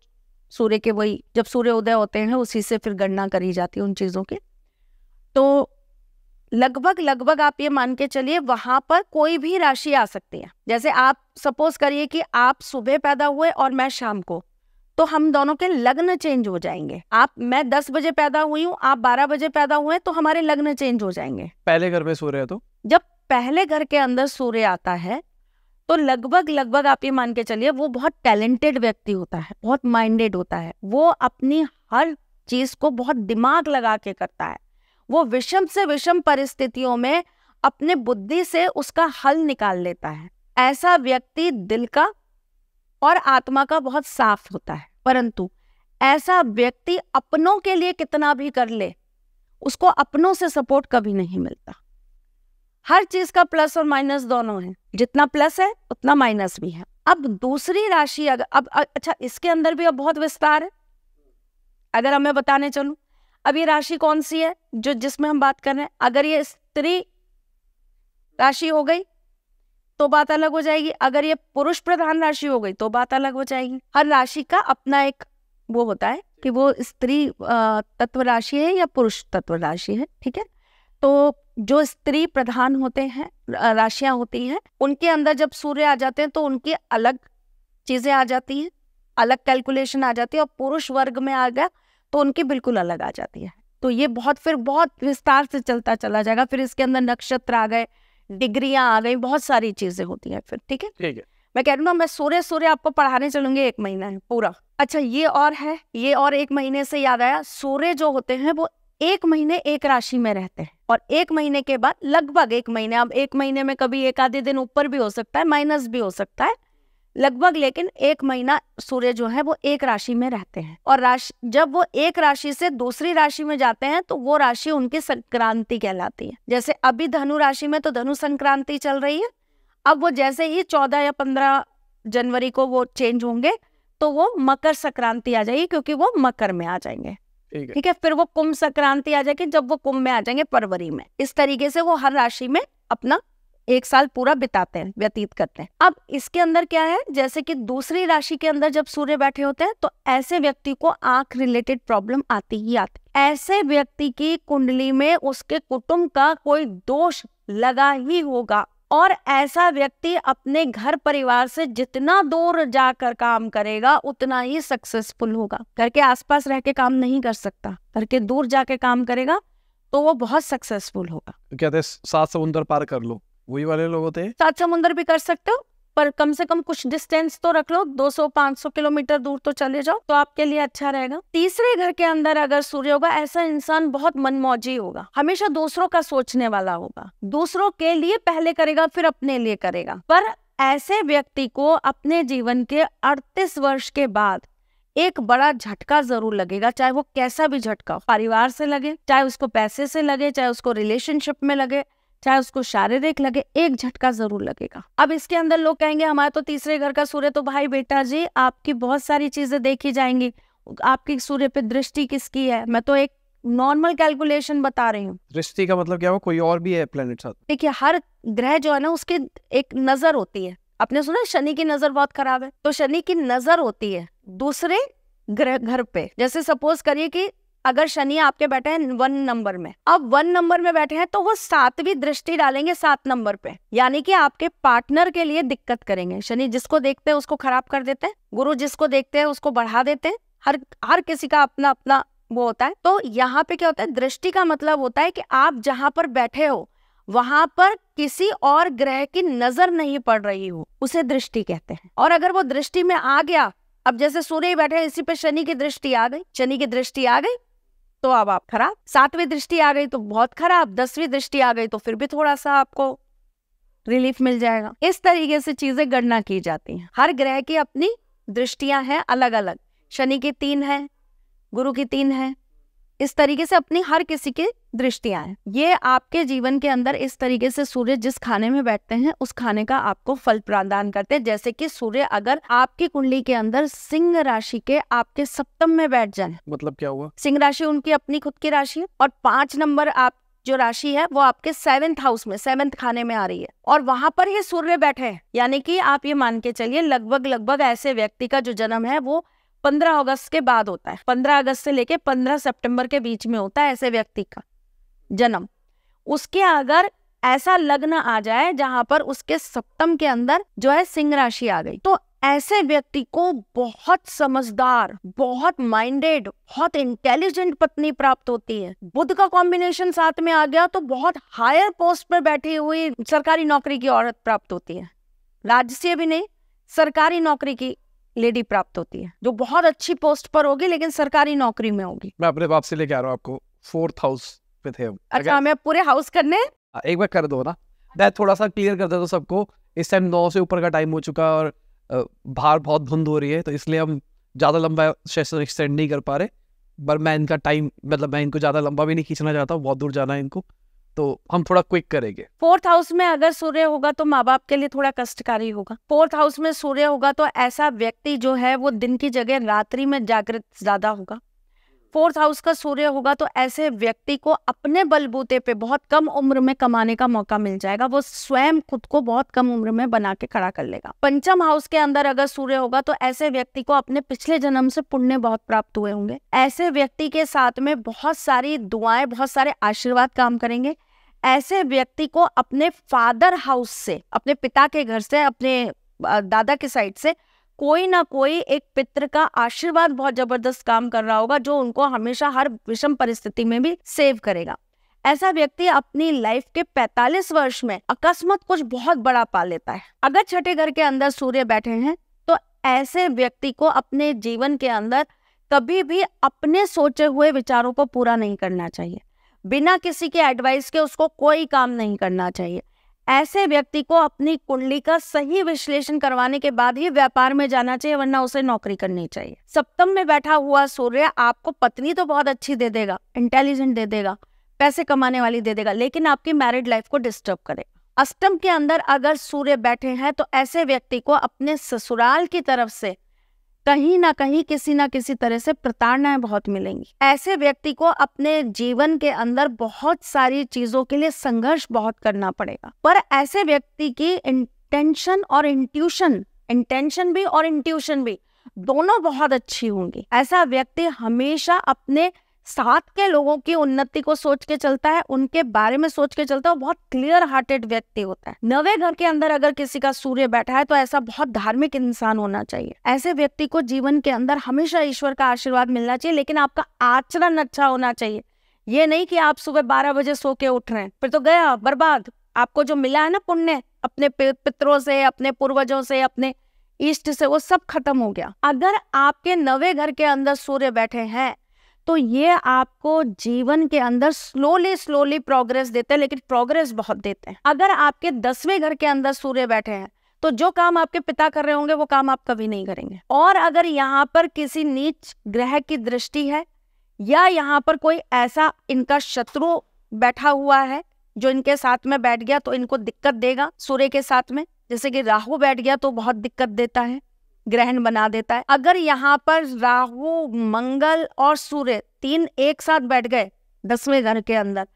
सूर्य के वही जब सूर्य उदय होते हैं उसी से फिर गणना करी जाती है उन चीज़ों की तो लगभग लगभग आप ये मान के चलिए वहां पर कोई भी राशि आ सकती है जैसे आप सपोज करिए कि आप सुबह पैदा हुए और मैं शाम को तो हम दोनों के लग्न चेंज हो जाएंगे आप मैं दस बजे पैदा हुई हूँ आप बारह बजे पैदा हुए तो हमारे लग्न चेंज हो जाएंगे पहले घर में सूर्य तो जब पहले घर के अंदर सूर्य आता है तो लगभग लगभग आप ये मान के चलिए वो बहुत टैलेंटेड व्यक्ति होता है बहुत माइंडेड होता है वो अपनी हर चीज को बहुत दिमाग लगा के करता है वो विषम से विषम परिस्थितियों में अपने बुद्धि से उसका हल निकाल लेता है ऐसा व्यक्ति दिल का और आत्मा का बहुत साफ होता है परंतु ऐसा व्यक्ति अपनों के लिए कितना भी कर ले उसको अपनों से सपोर्ट कभी नहीं मिलता हर चीज का प्लस और माइनस दोनों है जितना प्लस है उतना माइनस भी है अब दूसरी राशि अगर अब अच्छा इसके अंदर भी अब बहुत विस्तार है अगर अब मैं बताने चलू अब ये राशि कौन सी है जो जिसमें हम बात कर रहे हैं अगर ये स्त्री राशि हो गई तो बात अलग हो जाएगी अगर ये पुरुष प्रधान राशि हो गई तो बात अलग हो जाएगी हर राशि का अपना एक वो होता है कि वो स्त्री तत्व राशि है या पुरुष तत्व राशि है ठीक है तो जो स्त्री प्रधान होते हैं राशियां होती हैं उनके अंदर जब सूर्य आ जाते हैं तो उनकी अलग चीजें आ जाती हैं अलग कैलकुलेशन आ जाती है और पुरुष वर्ग में आ गया तो उनकी बिल्कुल अलग आ जाती है तो ये बहुत फिर बहुत विस्तार से चलता चला जाएगा फिर इसके अंदर नक्षत्र आ गए डिग्रियां आ गई बहुत सारी चीजें होती हैं फिर ठीक है ठीक है मैं कह रही हूँ मैं सूर्य सूर्य आपको पढ़ाने चलूंगी एक महीना है पूरा अच्छा ये और है ये और एक महीने से याद आया सूर्य जो होते हैं वो एक महीने एक राशि में रहते हैं और एक महीने के बाद लगभग एक महीने अब एक महीने में कभी एक आधे दिन ऊपर भी हो सकता है माइनस भी हो सकता है लगभग लेकिन एक महीना सूर्य जो है वो एक राशि में रहते हैं और राशि जब वो एक राशि से दूसरी राशि में जाते हैं तो वो राशि उनकी संक्रांति कहलाती है जैसे अभी धनु राशि में तो धनु संक्रांति चल रही है अब वो जैसे ही चौदह या पंद्रह जनवरी को वो चेंज होंगे तो वो मकर संक्रांति आ जाएगी क्योंकि वो मकर में आ जाएंगे ठीक है, फिर वो कुंभ संक्रांति आ जाएगी जब वो कुंभ में आ जाएंगे फरवरी में इस तरीके से वो हर राशि में अपना एक साल पूरा बिताते हैं व्यतीत करते हैं अब इसके अंदर क्या है जैसे कि दूसरी राशि के अंदर जब सूर्य बैठे होते हैं तो ऐसे व्यक्ति को आंख रिलेटेड प्रॉब्लम आती ही आती ऐसे व्यक्ति की कुंडली में उसके कुटुंब का कोई दोष लगा ही होगा और ऐसा व्यक्ति अपने घर परिवार से जितना दूर जाकर काम करेगा उतना ही सक्सेसफुल होगा घर के आसपास रह के काम नहीं कर सकता घर के दूर जाके काम करेगा तो वो बहुत सक्सेसफुल होगा तो कहते सात समुंदर पार कर लो वही वाले लोग होते हैं सात समुद्र भी कर सकते हो पर कम से कम कुछ डिस्टेंस तो रख लो 200-500 किलोमीटर दूर तो चले जाओ तो आपके लिए अच्छा रहेगा तीसरे घर के अंदर अगर सूर्य होगा ऐसा इंसान बहुत मनमौजी होगा हमेशा दूसरों का सोचने वाला होगा दूसरों के लिए पहले करेगा फिर अपने लिए करेगा पर ऐसे व्यक्ति को अपने जीवन के अड़तीस वर्ष के बाद एक बड़ा झटका जरूर लगेगा चाहे वो कैसा भी झटका हो परिवार से लगे चाहे उसको पैसे से लगे चाहे उसको रिलेशनशिप में लगे चाहे उसको शारीरिक लगे एक झटका जरूर लगेगा अब इसके अंदर लोग कहेंगे हमारे तो तीसरे घर का सूर्य तो भाई बेटा जी आपकी बहुत सारी चीजें देखी जाएंगी आपकी सूर्य पे दृष्टि किसकी है मैं तो एक नॉर्मल कैलकुलेशन बता रही हूँ दृष्टि का मतलब क्या हुआ कोई और भी है प्लेनेट साथ देखिए हर ग्रह जो है ना उसकी एक नजर होती है आपने सुना शनि की नजर बहुत खराब है तो शनि की नजर होती है दूसरे ग्रह घर पे जैसे सपोज करिए कि अगर शनि आपके बैठे हैं वन नंबर में अब वन नंबर में बैठे हैं तो वो सातवीं दृष्टि डालेंगे सात नंबर पे यानी कि आपके पार्टनर के लिए दिक्कत करेंगे शनि जिसको देखते हैं उसको खराब कर देते हैं गुरु जिसको देखते हैं उसको बढ़ा देते हैं हर हर किसी का अपना अपना वो होता है तो यहाँ पे क्या होता है दृष्टि का मतलब होता है कि आप जहाँ पर बैठे हो वहां पर किसी और ग्रह की नजर नहीं पड़ रही हो उसे दृष्टि कहते हैं और अगर वो दृष्टि में आ गया अब जैसे सूर्य बैठे इसी पे शनि की दृष्टि आ गई शनि की दृष्टि आ गई तो अब आप खराब सातवीं दृष्टि आ गई तो बहुत खराब दसवीं दृष्टि आ गई तो फिर भी थोड़ा सा आपको रिलीफ मिल जाएगा इस तरीके से चीजें गणना की जाती हैं हर ग्रह की अपनी दृष्टियां हैं अलग अलग शनि की तीन है गुरु की तीन है इस तरीके से अपनी हर किसी की दृष्टिया है ये आपके जीवन के अंदर इस तरीके से सूर्य जिस खाने में बैठते हैं उस खाने का आपको फल प्रदान करते हैं जैसे कि सूर्य अगर आपकी कुंडली के अंदर सिंह राशि के आपके सप्तम में बैठ जाए मतलब क्या हुआ सिंह राशि उनकी अपनी खुद की राशि है और पांच नंबर आप जो राशि है वो आपके सेवेंथ हाउस में सेवेंथ खाने में आ रही है और वहां पर ही सूर्य बैठे हैं यानी कि आप ये मान के चलिए लगभग लगभग ऐसे व्यक्ति का जो जन्म है वो पंद्रह अगस्त के बाद होता है पंद्रह अगस्त से लेके पंद्रह सितंबर के बीच में होता है ऐसे व्यक्ति का जन्म उसके अगर ऐसा लग्न आ जाए जहां पर उसके सप्तम के अंदर जो है सिंह राशि आ गई तो ऐसे व्यक्ति को बहुत समझदार बहुत माइंडेड बहुत इंटेलिजेंट पत्नी प्राप्त होती है बुद्ध का कॉम्बिनेशन साथ में आ गया तो बहुत हायर पोस्ट पर बैठी हुई सरकारी नौकरी की औरत प्राप्त होती है राज्य से भी नहीं सरकारी नौकरी की लेडी प्राप्त होती है जो बहुत अच्छी पोस्ट पर होगी लेकिन सरकारी नौकरी में होगी मैं अपने बाप से लेके आ रहा हूँ आपको फोर्थ हाउस पे थे अच्छा हमें पूरे हाउस करने हाँ, एक बार कर दो ना मैं थोड़ा सा क्लियर कर देता सबको इस टाइम नौ से ऊपर का टाइम हो चुका है और बाहर बहुत धुंध हो रही है तो इसलिए हम ज़्यादा लंबा सेशन एक्सटेंड नहीं कर पा रहे पर मैं इनका टाइम मतलब मैं इनको ज़्यादा लंबा भी नहीं खींचना चाहता बहुत दूर जाना है इनको तो हम थोड़ा क्विक करेंगे फोर्थ हाउस में अगर सूर्य होगा तो माँ बाप के लिए थोड़ा कष्टकारी होगा फोर्थ हाउस में सूर्य होगा तो ऐसा व्यक्ति जो है वो दिन की जगह रात्रि में जागृत ज्यादा होगा फोर्थ हाउस का सूर्य होगा तो ऐसे व्यक्ति को अपने बलबूते पे बहुत कम उम्र में कमाने का मौका मिल जाएगा वो स्वयं खुद को बहुत कम उम्र में बना के खड़ा कर लेगा पंचम हाउस के अंदर अगर सूर्य होगा तो ऐसे व्यक्ति को अपने पिछले जन्म से पुण्य बहुत प्राप्त हुए होंगे ऐसे व्यक्ति के साथ में बहुत सारी दुआएं बहुत सारे आशीर्वाद काम करेंगे ऐसे व्यक्ति को अपने फादर हाउस से अपने पिता के घर से अपने दादा के साइड से कोई ना कोई एक पित्र का आशीर्वाद बहुत जबरदस्त काम कर रहा होगा जो उनको हमेशा हर विषम परिस्थिति में भी सेव करेगा ऐसा व्यक्ति अपनी लाइफ के 45 वर्ष में अकस्मत कुछ बहुत बड़ा पा लेता है अगर छठे घर के अंदर सूर्य बैठे हैं तो ऐसे व्यक्ति को अपने जीवन के अंदर कभी भी अपने सोचे हुए विचारों को पूरा नहीं करना चाहिए बिना किसी के एडवाइस के उसको कोई काम नहीं करना चाहिए ऐसे व्यक्ति को अपनी कुंडली का सही विश्लेषण करवाने के बाद ही व्यापार में जाना चाहिए वरना उसे नौकरी करनी चाहिए सप्तम में बैठा हुआ सूर्य आपको पत्नी तो बहुत अच्छी दे देगा इंटेलिजेंट दे देगा पैसे कमाने वाली दे देगा लेकिन आपकी मैरिड लाइफ को डिस्टर्ब करे अष्टम के अंदर अगर सूर्य बैठे हैं तो ऐसे व्यक्ति को अपने ससुराल की तरफ से कहीं ना कहीं किसी ना किसी तरह से प्रताड़नाएं बहुत मिलेंगी ऐसे व्यक्ति को अपने जीवन के अंदर बहुत सारी चीजों के लिए संघर्ष बहुत करना पड़ेगा पर ऐसे व्यक्ति की इंटेंशन और इंट्यूशन इंटेंशन भी और इंट्यूशन भी दोनों बहुत अच्छी होंगी ऐसा व्यक्ति हमेशा अपने साथ के लोगों की उन्नति को सोच के चलता है उनके बारे में सोच के चलता है बहुत क्लियर हार्टेड व्यक्ति होता है नवे घर के अंदर अगर किसी का सूर्य बैठा है तो ऐसा बहुत धार्मिक इंसान होना चाहिए ऐसे व्यक्ति को जीवन के अंदर हमेशा ईश्वर का आशीर्वाद मिलना चाहिए लेकिन आपका आचरण अच्छा होना चाहिए ये नहीं कि आप सुबह बारह बजे सो के उठ रहे हैं फिर तो गया बर्बाद आपको जो मिला है ना पुण्य अपने पितरों से अपने पूर्वजों से अपने ईष्ट से वो सब खत्म हो गया अगर आपके नवे घर के अंदर सूर्य बैठे हैं तो ये आपको जीवन के अंदर स्लोली स्लोली प्रोग्रेस देते हैं लेकिन प्रोग्रेस बहुत देते हैं अगर आपके दसवें घर के अंदर सूर्य बैठे हैं तो जो काम आपके पिता कर रहे होंगे वो काम आप कभी नहीं करेंगे और अगर यहाँ पर किसी नीच ग्रह की दृष्टि है या यहाँ पर कोई ऐसा इनका शत्रु बैठा हुआ है जो इनके साथ में बैठ गया तो इनको दिक्कत देगा सूर्य के साथ में जैसे कि राहु बैठ गया तो बहुत दिक्कत देता है ग्रहण बना देता है अगर यहाँ पर राहु मंगल और सूर्य तीन एक साथ बैठ गए दसवें घर के अंदर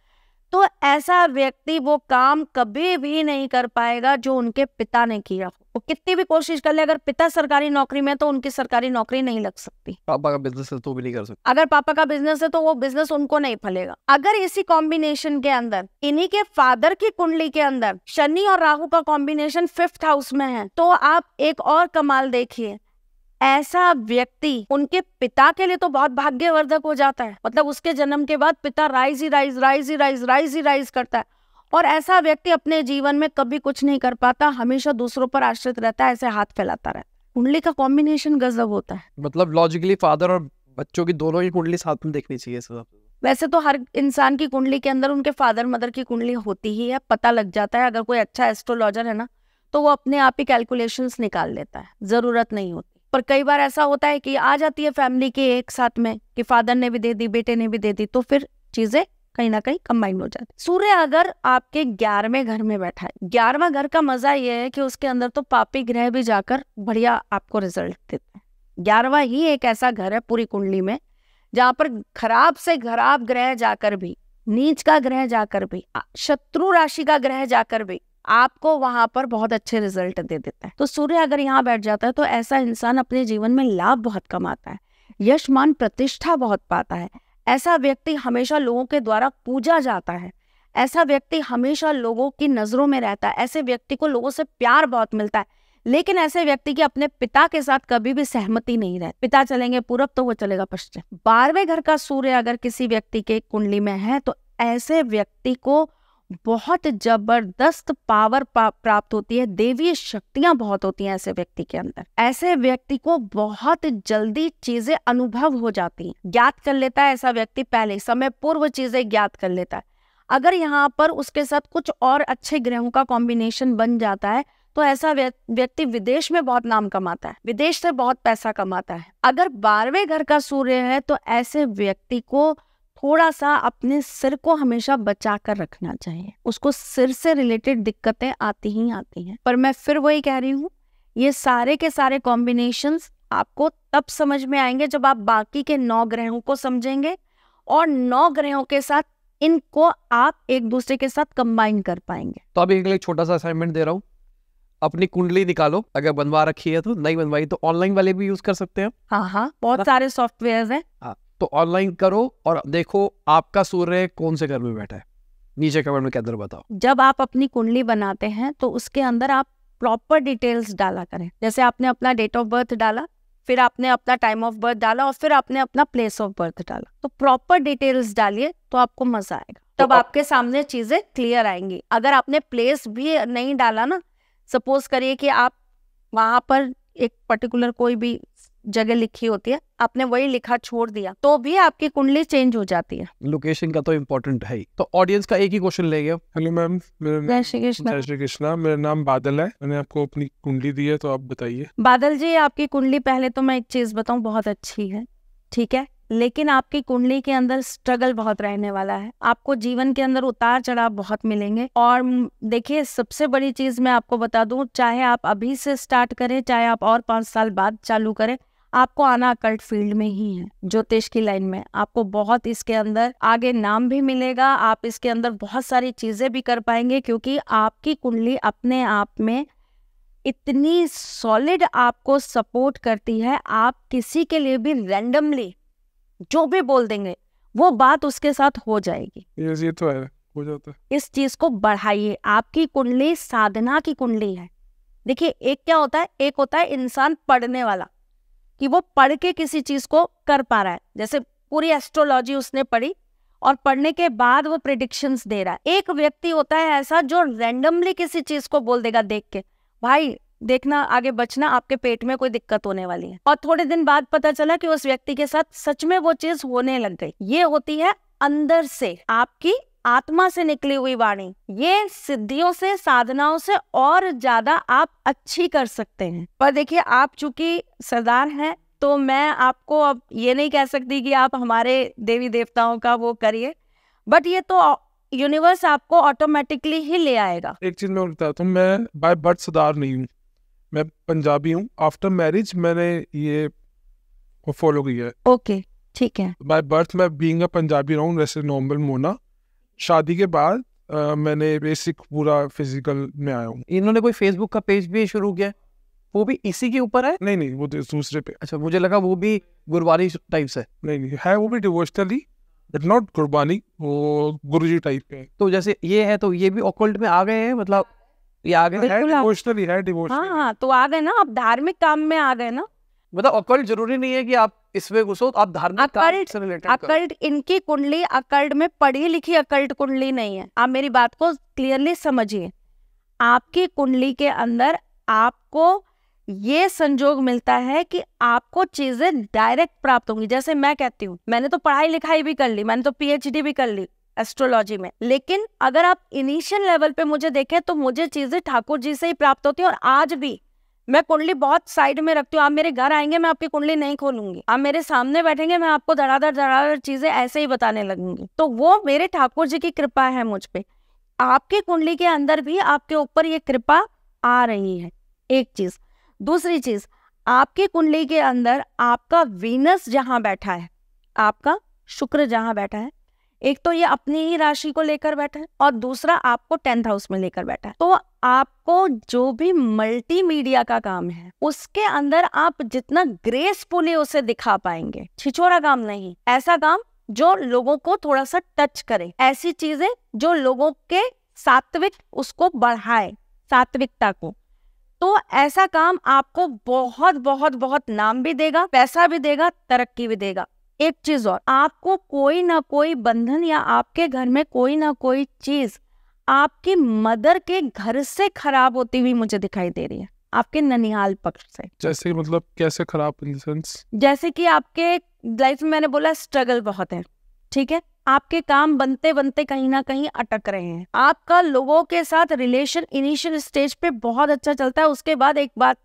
तो ऐसा व्यक्ति वो काम कभी भी नहीं कर पाएगा जो उनके पिता ने किया हो वो कितनी भी कोशिश कर ले अगर पिता सरकारी नौकरी में तो उनकी सरकारी नौकरी नहीं लग सकती पापा का बिजनेस है तो भी नहीं कर सकते अगर पापा का बिजनेस है तो वो बिजनेस उनको नहीं फलेगा अगर इसी कॉम्बिनेशन के अंदर इन्हीं के फादर की कुंडली के अंदर शनि और राहु का कॉम्बिनेशन फिफ्थ हाउस में है तो आप एक और कमाल देखिए ऐसा व्यक्ति उनके पिता के लिए तो बहुत भाग्यवर्धक हो जाता है मतलब उसके जन्म के बाद पिता राइज ही राइज राइज ही राइज राइज ही राइज करता है और ऐसा व्यक्ति अपने जीवन में कभी कुछ नहीं कर पाता हमेशा दूसरों पर आश्रित रहता है ऐसे हाथ फैलाता रहता है कुंडली का कॉम्बिनेशन गजब होता है मतलब लॉजिकली फादर और बच्चों की दोनों ही कुंडली साथ में देखनी चाहिए वैसे तो हर इंसान की कुंडली के अंदर उनके फादर मदर की कुंडली होती ही है पता लग जाता है अगर कोई अच्छा एस्ट्रोलॉजर है ना तो वो अपने आप ही कैलकुलेशंस निकाल लेता है जरूरत नहीं होती पर कई बार ऐसा होता है कि आ जाती है फैमिली के एक साथ में कि फादर ने भी दे दी बेटे ने भी दे दी तो फिर चीजें कहीं ना कहीं कंबाइंड हो जाते सूर्य अगर आपके ग्यारहवें घर में बैठा है ग्यारहवा घर का मजा ये है कि उसके अंदर तो पापी ग्रह भी जाकर बढ़िया आपको रिजल्ट देते हैं ग्यारहवा ही एक ऐसा घर है पूरी कुंडली में जहाँ पर खराब से खराब ग्रह जाकर भी नीच का ग्रह जाकर भी शत्रु राशि का ग्रह जाकर भी आपको वहां पर बहुत अच्छे रिजल्ट दे देता है तो सूर्य अगर यहाँ बैठ जाता है तो ऐसा इंसान अपने जीवन में लाभ बहुत कमाता है यशमान प्रतिष्ठा बहुत पाता है ऐसा व्यक्ति हमेशा लोगों के द्वारा पूजा जाता है ऐसा व्यक्ति हमेशा लोगों की नजरों में रहता है ऐसे व्यक्ति को लोगों से प्यार बहुत मिलता है लेकिन ऐसे व्यक्ति की अपने पिता के साथ कभी भी सहमति नहीं रहती पिता चलेंगे पूरब तो वो चलेगा पश्चिम बारहवें घर का सूर्य अगर किसी व्यक्ति के कुंडली में है तो ऐसे व्यक्ति को बहुत जबरदस्त पावर प्राप्त होती है देवी शक्तियां बहुत होती हैं ऐसे व्यक्ति के अंदर ऐसे व्यक्ति को बहुत जल्दी चीजें अनुभव हो जाती हैं ज्ञात कर लेता है ऐसा व्यक्ति पहले समय पूर्व चीजें ज्ञात कर लेता है अगर यहाँ पर उसके साथ कुछ और अच्छे ग्रहों का कॉम्बिनेशन बन जाता है तो ऐसा व्यक्ति विदेश में बहुत नाम कमाता है विदेश से बहुत पैसा कमाता है अगर बारहवें घर का सूर्य है तो ऐसे व्यक्ति को थोड़ा सा अपने सिर को हमेशा बचा कर रखना चाहिए उसको सिर से रिलेटेड दिक्कतें आती ही आती हैं पर मैं फिर वही कह रही हूँ ये सारे के सारे कॉम्बिनेशन आपको तब समझ में आएंगे जब आप बाकी के नौ ग्रहों को समझेंगे और नौ ग्रहों के साथ इनको आप एक दूसरे के साथ कंबाइन कर पाएंगे तो अभी एक छोटा सा असाइनमेंट दे रहा हूँ अपनी कुंडली निकालो अगर बनवा रखी है तो नहीं बनवाई तो ऑनलाइन वाले भी यूज कर सकते हैं हाँ हाँ बहुत सारे सॉफ्टवेयर हैं हाँ तो ऑनलाइन करो और देखो आपका सूर्य कौन से घर में बैठा है नीचे कमेंट में के बताओ जब आप अपनी कुंडली बनाते हैं तो उसके अंदर आप प्रॉपर डिटेल्स डाला करें जैसे आपने अपना डेट ऑफ बर्थ डाला फिर आपने अपना टाइम ऑफ बर्थ डाला और फिर आपने अपना प्लेस ऑफ बर्थ डाला तो प्रॉपर डिटेल्स डालिए तो आपको मजा आएगा तो तब तो आपके सामने चीजें क्लियर आएंगी अगर आपने प्लेस भी नहीं डाला ना सपोज करिए कि आप वहां पर एक पर्टिकुलर कोई भी जगह लिखी होती है आपने वही लिखा छोड़ दिया तो भी आपकी कुंडली चेंज हो जाती है लोकेशन का तो इम्पोर्टेंट है तो ऑडियंस का एक ही क्वेश्चन ले गया हेलो मैम जय श्री कृष्ण जय श्री कृष्णा मेरा नाम बादल है मैंने आपको अपनी कुंडली दी है तो आप बताइए बादल जी आपकी कुंडली पहले तो मैं एक चीज बताऊँ बहुत अच्छी है ठीक है लेकिन आपकी कुंडली के अंदर स्ट्रगल बहुत रहने वाला है आपको जीवन के अंदर उतार चढ़ाव बहुत मिलेंगे और देखिए सबसे बड़ी चीज मैं आपको बता दूं चाहे आप अभी से स्टार्ट करें चाहे आप और पांच साल बाद चालू करें आपको आना अकल्ट फील्ड में ही है ज्योतिष की लाइन में आपको बहुत इसके अंदर आगे नाम भी मिलेगा आप इसके अंदर बहुत सारी चीजें भी कर पाएंगे क्योंकि आपकी कुंडली अपने आप में इतनी सॉलिड आपको सपोर्ट करती है आप किसी के लिए भी रैंडमली जो भी बोल देंगे वो बात उसके साथ हो जाएगी ये तो है हो जाता है इस चीज को बढ़ाइए आपकी कुंडली साधना की कुंडली है देखिए एक क्या होता है एक होता है इंसान पढ़ने वाला कि वो पढ़ के किसी चीज को कर पा रहा है जैसे पूरी एस्ट्रोलॉजी उसने पढ़ी और पढ़ने के बाद वो प्रिडिक्शन दे रहा है एक व्यक्ति होता है ऐसा जो रैंडमली किसी चीज को बोल देगा देख के भाई देखना आगे बचना आपके पेट में कोई दिक्कत होने वाली है और थोड़े दिन बाद पता चला कि उस व्यक्ति के साथ सच में वो चीज होने लग गई ये होती है अंदर से आपकी आत्मा से निकली हुई वाणी ये सिद्धियों से साधनाओं से और ज्यादा आप अच्छी कर सकते हैं पर देखिए आप चूंकि सरदार हैं तो मैं आपको अब ये नहीं कह सकती कि आप हमारे देवी देवताओं का वो करिए बट ये तो यूनिवर्स आपको ऑटोमेटिकली ही ले आएगा एक चीज मैं बताता हूँ मैं बाय बर्थ सरदार नहीं हूँ मैं पंजाबी हूँ आफ्टर मैरिज मैंने ये फॉलो किया है ओके okay, ठीक है बाय बर्थ मैं बीइंग अ पंजाबी हूँ जैसे नॉर्मल मोना शादी के बाद मैंने बेसिक पूरा फिजिकल में आया हूँ इन्होंने कोई फेसबुक का पेज भी शुरू किया वो भी इसी के ऊपर है नहीं नहीं वो तो दूसरे पे अच्छा मुझे लगा वो भी गुरबानी टाइप से नहीं नहीं है वो भी डिवोशनली बट नॉट गुरबानी वो गुरुजी टाइप के तो जैसे ये है तो ये भी ऑकल्ट में आ गए हैं मतलब ये आ गए हैं डिवोशनली है डिवोशनली हाँ, हाँ तो आ गए ना आप धार्मिक काम में आ गए ना मतलब अकल्ट जरूरी नहीं है कि आप इसमें घुसो आप धारणा अकल्ट से रिलेटेड अकल्ट इनकी कुंडली अकल्ट में पढ़ी लिखी अकल्ट कुंडली नहीं है आप मेरी बात को क्लियरली समझिए आपकी कुंडली के अंदर आपको ये संजोग मिलता है कि आपको चीजें डायरेक्ट प्राप्त होंगी जैसे मैं कहती हूँ मैंने तो पढ़ाई लिखाई भी कर ली मैंने तो पीएचडी भी कर ली एस्ट्रोलॉजी में लेकिन अगर आप इनिशियल लेवल पे मुझे देखें तो मुझे चीजें ठाकुर जी से ही प्राप्त होती है और आज भी मैं कुंडली बहुत साइड में रखती हूँ आप मेरे घर आएंगे मैं आपकी कुंडली नहीं खोलूंगी आप मेरे सामने बैठेंगे मैं आपको धड़ाधड़ धड़ाधड़ चीजें ऐसे ही बताने लगूंगी तो वो मेरे ठाकुर जी की कृपा है मुझ पर आपकी कुंडली के अंदर भी आपके ऊपर ये कृपा आ रही है एक चीज दूसरी चीज आपकी कुंडली के अंदर आपका वीनस जहां बैठा है आपका शुक्र जहां बैठा है एक तो ये अपनी ही राशि को लेकर बैठा है और दूसरा आपको टेंथ हाउस में लेकर बैठा है तो आपको जो भी मल्टीमीडिया का काम है उसके अंदर आप जितना ग्रेसफुली उसे दिखा पाएंगे छिछोरा काम नहीं ऐसा काम जो लोगों को थोड़ा सा टच करे ऐसी चीजें जो लोगों के सात्विक उसको बढ़ाए सात्विकता को तो ऐसा काम आपको बहुत बहुत बहुत नाम भी देगा पैसा भी देगा तरक्की भी देगा एक चीज और आपको कोई ना कोई बंधन या आपके घर में कोई ना कोई चीज आपकी मदर के घर से खराब होती हुई मुझे दिखाई दे रही है आपके ननिहाल पक्ष से जैसे मतलब कैसे खराब इन सेंस जैसे कि आपके लाइफ में मैंने बोला स्ट्रगल बहुत है ठीक है आपके काम बनते बनते कहीं ना कहीं अटक रहे हैं आपका लोगों के साथ रिलेशन इनिशियल स्टेज पे बहुत अच्छा चलता है उसके बाद एक बात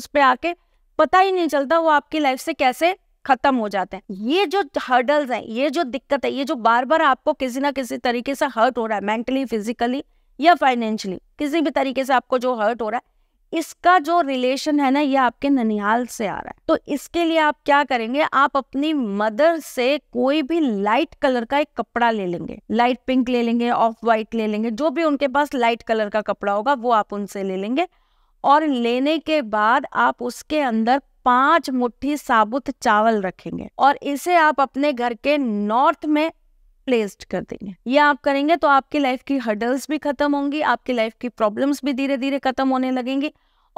उस पर आके पता ही नहीं चलता वो आपकी लाइफ से कैसे खत्म हो जाते हैं ये जो हर्डल्स हैं ये जो दिक्कत है ये जो बार बार आपको किसी ना किसी तरीके से हर्ट हो रहा है मेंटली फिजिकली या फाइनेंशियली किसी भी तरीके से आपको जो हर्ट हो रहा है इसका जो रिलेशन है ना ये आपके ननिहाल से आ रहा है तो इसके लिए आप क्या करेंगे आप अपनी मदर से कोई भी लाइट कलर का एक कपड़ा ले लेंगे लाइट पिंक ले लेंगे ऑफ व्हाइट ले लेंगे जो भी उनके पास लाइट कलर का कपड़ा होगा वो आप उनसे ले लेंगे और लेने के बाद आप उसके अंदर पांच मुट्ठी साबुत चावल रखेंगे और इसे आप अपने घर के नॉर्थ में प्लेस्ड कर देंगे ये आप करेंगे तो आपकी लाइफ की हर्डल्स भी खत्म होंगी आपकी लाइफ की प्रॉब्लम्स भी धीरे धीरे खत्म होने लगेंगी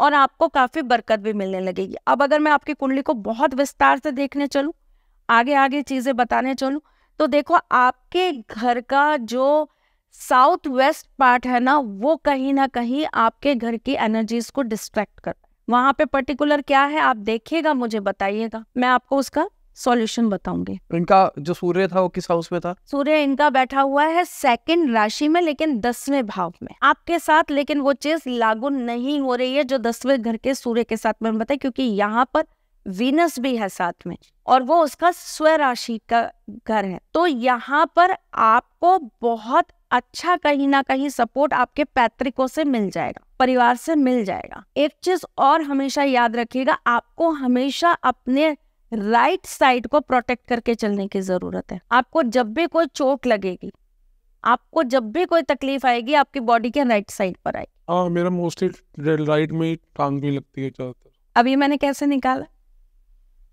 और आपको काफी बरकत भी मिलने लगेगी अब अगर मैं आपकी कुंडली को बहुत विस्तार से देखने चलूँ आगे आगे चीजें बताने चलूँ तो देखो आपके घर का जो साउथ वेस्ट पार्ट है ना वो कहीं ना कहीं आपके घर की एनर्जीज को डिस्ट्रैक्ट करता है वहाँ पे पर्टिकुलर क्या है आप देखिएगा मुझे बताइएगा मैं आपको उसका सॉल्यूशन बताऊंगी इनका जो सूर्य था वो किस हाउस में था सूर्य इनका बैठा हुआ है सेकंड राशि में लेकिन दसवें भाव में आपके साथ लेकिन वो चीज लागू नहीं हो रही है जो दसवें घर के सूर्य के साथ में बताए क्योंकि यहाँ पर वीनस भी है साथ में और वो उसका स्व राशि का घर है तो यहाँ पर आपको बहुत अच्छा कहीं ना कहीं सपोर्ट आपके पैतृकों से मिल जाएगा परिवार से मिल जाएगा एक चीज और हमेशा याद रखिएगा आपको हमेशा अपने राइट साइड को प्रोटेक्ट करके चलने की जरूरत है आपको जब भी कोई चोट लगेगी आपको जब भी कोई तकलीफ आएगी आपकी बॉडी के राइट साइड पर आएगी हाँ, मेरा मोस्टली राइट में टांग भी लगती है ज्यादातर अभी मैंने कैसे निकाला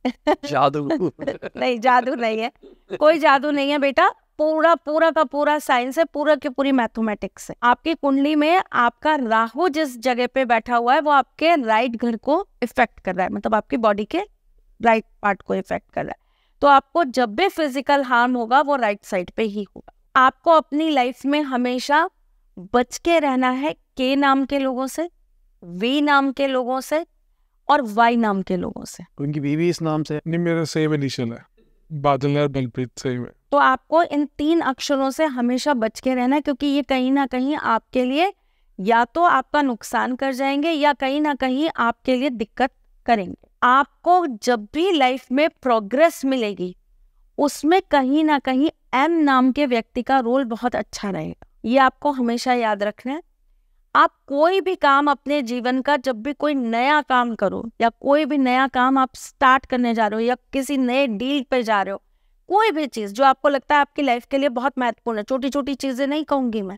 जादू नहीं जादू नहीं है कोई जादू नहीं है बेटा पूरा पूरा का पूरा साइंस है पूरा की पूरी मैथमेटिक्स है आपकी कुंडली में आपका राहु जिस जगह पे बैठा हुआ है वो आपके राइट घर को इफेक्ट कर रहा है मतलब आपकी बॉडी के राइट पार्ट को इफेक्ट कर रहा है तो आपको जब भी फिजिकल हार्म होगा वो राइट साइड पे ही होगा आपको अपनी लाइफ में हमेशा बच के रहना है के नाम के लोगों से वी नाम के लोगों से और वाई नाम के लोगों से उनकी बीवी इस नाम से नहीं मेरा सेम इनिशियल है बादल और बलप्रीत सेम है तो आपको इन तीन अक्षरों से हमेशा बच के रहना क्योंकि ये कहीं ना कहीं आपके लिए या तो आपका नुकसान कर जाएंगे या कहीं ना कहीं आपके लिए दिक्कत करेंगे आपको जब भी लाइफ में प्रोग्रेस मिलेगी उसमें कहीं ना कहीं एम नाम के व्यक्ति का रोल बहुत अच्छा रहेगा ये आपको हमेशा याद रखना है आप कोई भी काम अपने जीवन का जब भी कोई नया काम करो या कोई भी नया काम आप स्टार्ट करने जा रहे हो या किसी नए डील पे जा रहे हो कोई भी चीज़ जो आपको लगता है आपकी लाइफ के लिए बहुत महत्वपूर्ण है छोटी छोटी चीज़ें नहीं कहूंगी मैं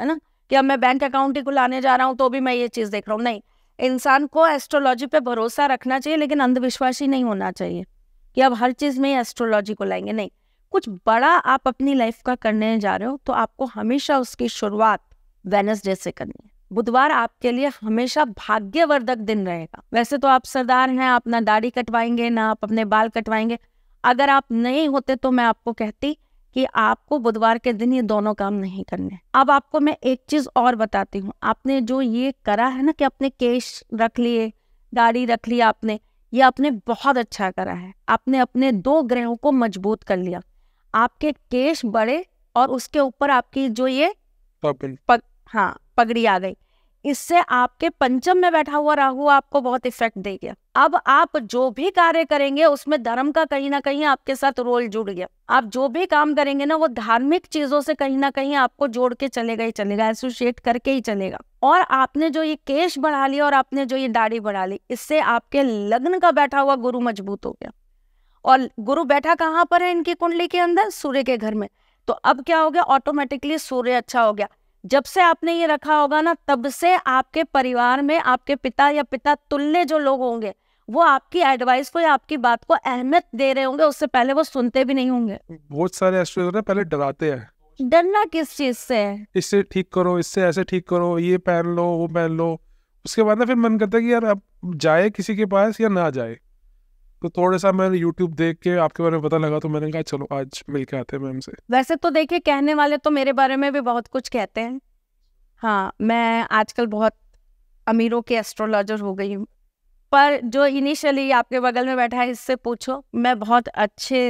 है ना कि अब मैं बैंक अकाउंट ही खुलाने जा रहा हूँ तो भी मैं ये चीज़ देख रहा हूँ नहीं इंसान को एस्ट्रोलॉजी पे भरोसा रखना चाहिए लेकिन अंधविश्वासी नहीं होना चाहिए कि अब हर चीज़ में एस्ट्रोलॉजी को लाएंगे नहीं कुछ बड़ा आप अपनी लाइफ का करने जा रहे हो तो आपको हमेशा उसकी शुरुआत वेनसडे से करनी है बुधवार आपके लिए हमेशा भाग्यवर्धक दिन रहेगा वैसे तो आप सरदार हैं आप ना दाढ़ी कटवाएंगे ना आप अपने बाल कटवाएंगे अगर आप नहीं होते तो मैं आपको कहती कि आपको बुधवार के दिन ये दोनों काम नहीं करने अब आपको मैं एक चीज और बताती हूँ आपने जो ये करा है ना कि अपने केश रख लिए दाढ़ी रख लिया आपने ये आपने बहुत अच्छा करा है आपने अपने दो ग्रहों को मजबूत कर लिया आपके केश बड़े और उसके ऊपर आपकी जो ये हाँ पगड़ी आ गई इससे आपके पंचम में बैठा हुआ राहु आपको बहुत इफेक्ट दे गया अब आप जो भी कार्य करेंगे उसमें धर्म का कहीं ना कहीं आपके साथ रोल जुड़ गया आप जो भी काम करेंगे ना वो धार्मिक चीजों से कहीं ना कहीं आपको जोड़ के चलेगा ही चलेगा एसोसिएट करके ही चलेगा और आपने जो ये केश बढ़ा लिया और आपने जो ये दाढ़ी बढ़ा ली इससे आपके लग्न का बैठा हुआ गुरु मजबूत हो गया और गुरु बैठा कहाँ पर है इनकी कुंडली के अंदर सूर्य के घर में तो अब क्या हो गया ऑटोमेटिकली सूर्य अच्छा हो गया जब से आपने ये रखा होगा ना तब से आपके परिवार में आपके पिता या पिता तुल्य जो लोग होंगे वो आपकी एडवाइस को या आपकी बात को अहमियत दे रहे होंगे उससे पहले वो सुनते भी नहीं होंगे बहुत सारे एस्ट्रोलॉजर पहले डराते हैं डरना किस चीज से है इससे ठीक करो इससे ऐसे ठीक करो ये पहन लो वो पहन लो उसके बाद ना फिर मन करता है कि यार अब जाए किसी के पास या ना जाए तो थोड़ा सा मैंने यूट्यूब देख के आपके बारे में पता लगा तो मैंने कहा चलो आज मिल के आते हैं मैम से वैसे तो देखिए कहने वाले तो मेरे बारे में भी बहुत कुछ कहते हैं हाँ मैं आजकल बहुत अमीरों के एस्ट्रोलॉजर हो गई हूँ पर जो इनिशियली आपके बगल में बैठा है इससे पूछो मैं बहुत अच्छे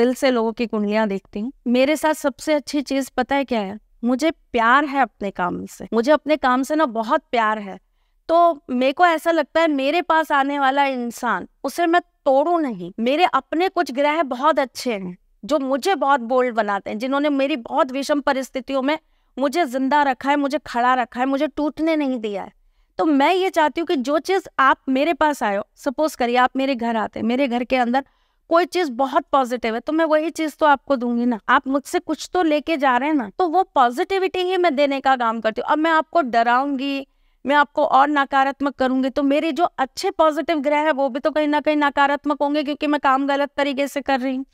दिल से लोगों की कुंडलियाँ देखती हूँ मेरे साथ सबसे अच्छी चीज़ पता है क्या है मुझे प्यार है अपने काम से मुझे अपने काम से ना बहुत प्यार है तो मेरे को ऐसा लगता है मेरे पास आने वाला इंसान उसे मैं तोड़ू नहीं मेरे अपने कुछ ग्रह बहुत अच्छे हैं जो मुझे बहुत बोल्ड बनाते हैं जिन्होंने मेरी बहुत विषम परिस्थितियों में मुझे जिंदा रखा है मुझे खड़ा रखा है मुझे टूटने नहीं दिया है तो मैं ये चाहती हूँ कि जो चीज़ आप मेरे पास आयो सपोज करिए आप मेरे घर आते हैं मेरे घर के अंदर कोई चीज बहुत पॉजिटिव है तो मैं वही चीज तो आपको दूंगी ना आप मुझसे कुछ तो लेके जा रहे हैं ना तो वो पॉजिटिविटी ही मैं देने का काम करती हूँ अब मैं आपको डराऊंगी मैं आपको और नकारात्मक करूंगी तो मेरे जो अच्छे पॉजिटिव ग्रह है वो भी तो कहीं ना कहीं नकारात्मक होंगे क्योंकि मैं काम गलत तरीके से कर रही हूँ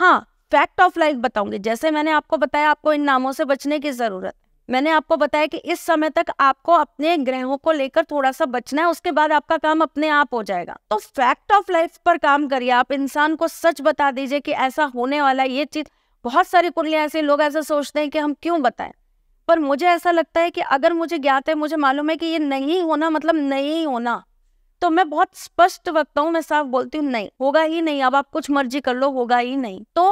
हाँ फैक्ट ऑफ लाइफ बताऊंगी जैसे मैंने आपको बताया आपको इन नामों से बचने की जरूरत मैंने आपको बताया कि इस समय तक आपको अपने ग्रहों को लेकर थोड़ा सा बचना है उसके बाद आपका काम अपने आप हो जाएगा तो फैक्ट ऑफ लाइफ पर काम करिए आप इंसान को सच बता दीजिए कि ऐसा होने वाला ये चीज बहुत सारी कुंडलियां ऐसे लोग ऐसा सोचते हैं कि हम क्यों बताएं पर मुझे ऐसा लगता है कि अगर मुझे ज्ञात है मुझे मालूम है कि ये नहीं होना मतलब नहीं होना तो मैं बहुत स्पष्ट वक्ता हूँ मैं साफ बोलती हूँ नहीं होगा ही नहीं अब आप कुछ मर्जी कर लो होगा ही नहीं तो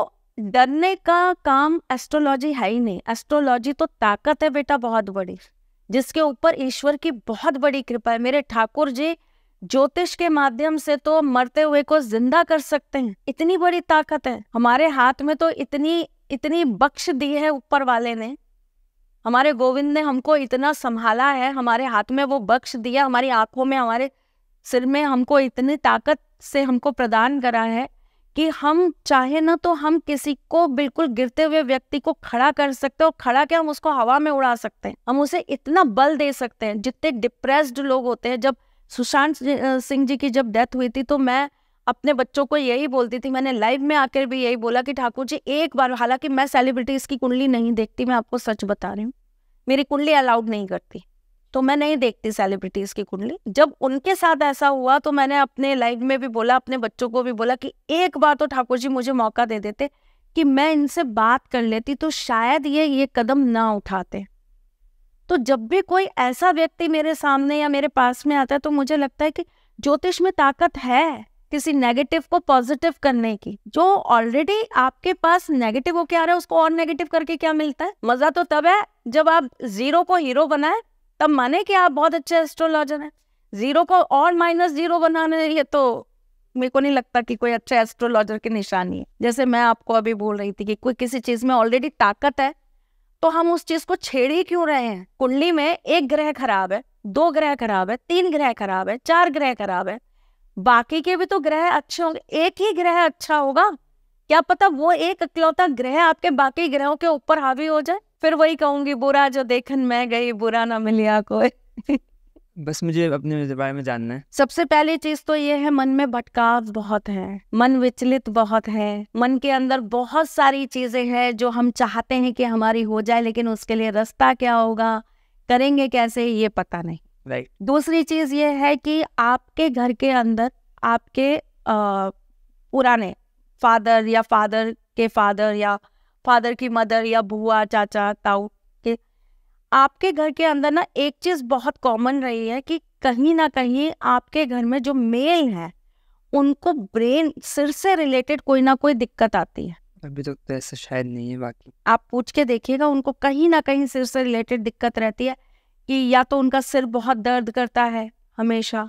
डरने का काम एस्ट्रोलॉजी है ही नहीं एस्ट्रोलॉजी तो ताकत है बेटा बहुत बड़ी जिसके ऊपर ईश्वर की बहुत बड़ी कृपा है मेरे ठाकुर जी ज्योतिष के माध्यम से तो मरते हुए को जिंदा कर सकते हैं इतनी बड़ी ताकत है हमारे हाथ में तो इतनी इतनी बख्श दी है ऊपर वाले ने हमारे गोविंद ने हमको इतना संभाला है हमारे हाथ में वो बख्श दिया हमारी आंखों में हमारे सिर में हमको इतनी ताकत से हमको प्रदान करा है कि हम चाहे ना तो हम किसी को बिल्कुल गिरते हुए व्यक्ति को खड़ा कर सकते हैं और खड़ा क्या हम उसको हवा में उड़ा सकते हैं हम उसे इतना बल दे सकते हैं जितने डिप्रेस्ड लोग होते हैं जब सुशांत सिंह जी की जब डेथ हुई थी तो मैं अपने बच्चों को यही बोलती थी मैंने लाइव में आकर भी यही बोला कि ठाकुर जी एक बार हालांकि मैं सेलिब्रिटीज की कुंडली नहीं देखती मैं आपको सच बता रही हूँ मेरी कुंडली अलाउड नहीं करती तो मैं नहीं देखती सेलिब्रिटीज की कुंडली जब उनके साथ ऐसा हुआ तो मैंने अपने लाइव में भी बोला अपने बच्चों को भी बोला कि एक बार तो ठाकुर जी मुझे मौका दे देते कि मैं इनसे बात कर लेती तो शायद ये ये कदम ना उठाते तो जब भी कोई ऐसा व्यक्ति मेरे सामने या मेरे पास में आता है तो मुझे लगता है कि ज्योतिष में ताकत है किसी नेगेटिव को पॉजिटिव करने की जो ऑलरेडी आपके पास नेगेटिव होके आ रहा है उसको और नेगेटिव करके क्या मिलता है मजा तो तब है जब आप जीरो को हीरो बनाए तब माने कि आप बहुत अच्छे एस्ट्रोलॉजर हैं जीरो को और माइनस जीरो बनाने ये तो मेरे को नहीं लगता कि कोई अच्छा एस्ट्रोलॉजर की निशानी है जैसे मैं आपको अभी बोल रही थी कि कोई किसी चीज में ऑलरेडी ताकत है तो हम उस चीज को छेड़ ही क्यों रहे हैं कुंडली में एक ग्रह खराब है दो ग्रह खराब है तीन ग्रह खराब है चार ग्रह खराब है बाकी के भी तो ग्रह अच्छे होंगे एक ही ग्रह अच्छा होगा क्या पता वो एक अकलौता ग्रह आपके बाकी ग्रहों के ऊपर हावी हो जाए फिर वही कहूंगी बुरा जो देखन मैं गई बुरा ना मिलिया कोई बस मुझे अपने बारे में जानना है सबसे पहली चीज तो ये है मन में भटकाव बहुत है मन विचलित बहुत है मन के अंदर बहुत सारी चीजें हैं जो हम चाहते हैं कि हमारी हो जाए लेकिन उसके लिए रास्ता क्या होगा करेंगे कैसे ये पता नहीं right. दूसरी चीज ये है कि आपके घर के अंदर आपके आ, पुराने फादर या फादर के फादर या फादर की मदर या बुआ चाचा ताऊ के आपके घर के अंदर ना एक चीज बहुत कॉमन रही है कि कहीं ना कहीं आपके घर में जो मेल है उनको ब्रेन सिर से रिलेटेड कोई ना कोई दिक्कत आती है अभी तो, तो ऐसा शायद नहीं है बाकी आप पूछ के देखिएगा उनको कहीं ना कहीं सिर से रिलेटेड दिक्कत रहती है कि या तो उनका सिर बहुत दर्द करता है हमेशा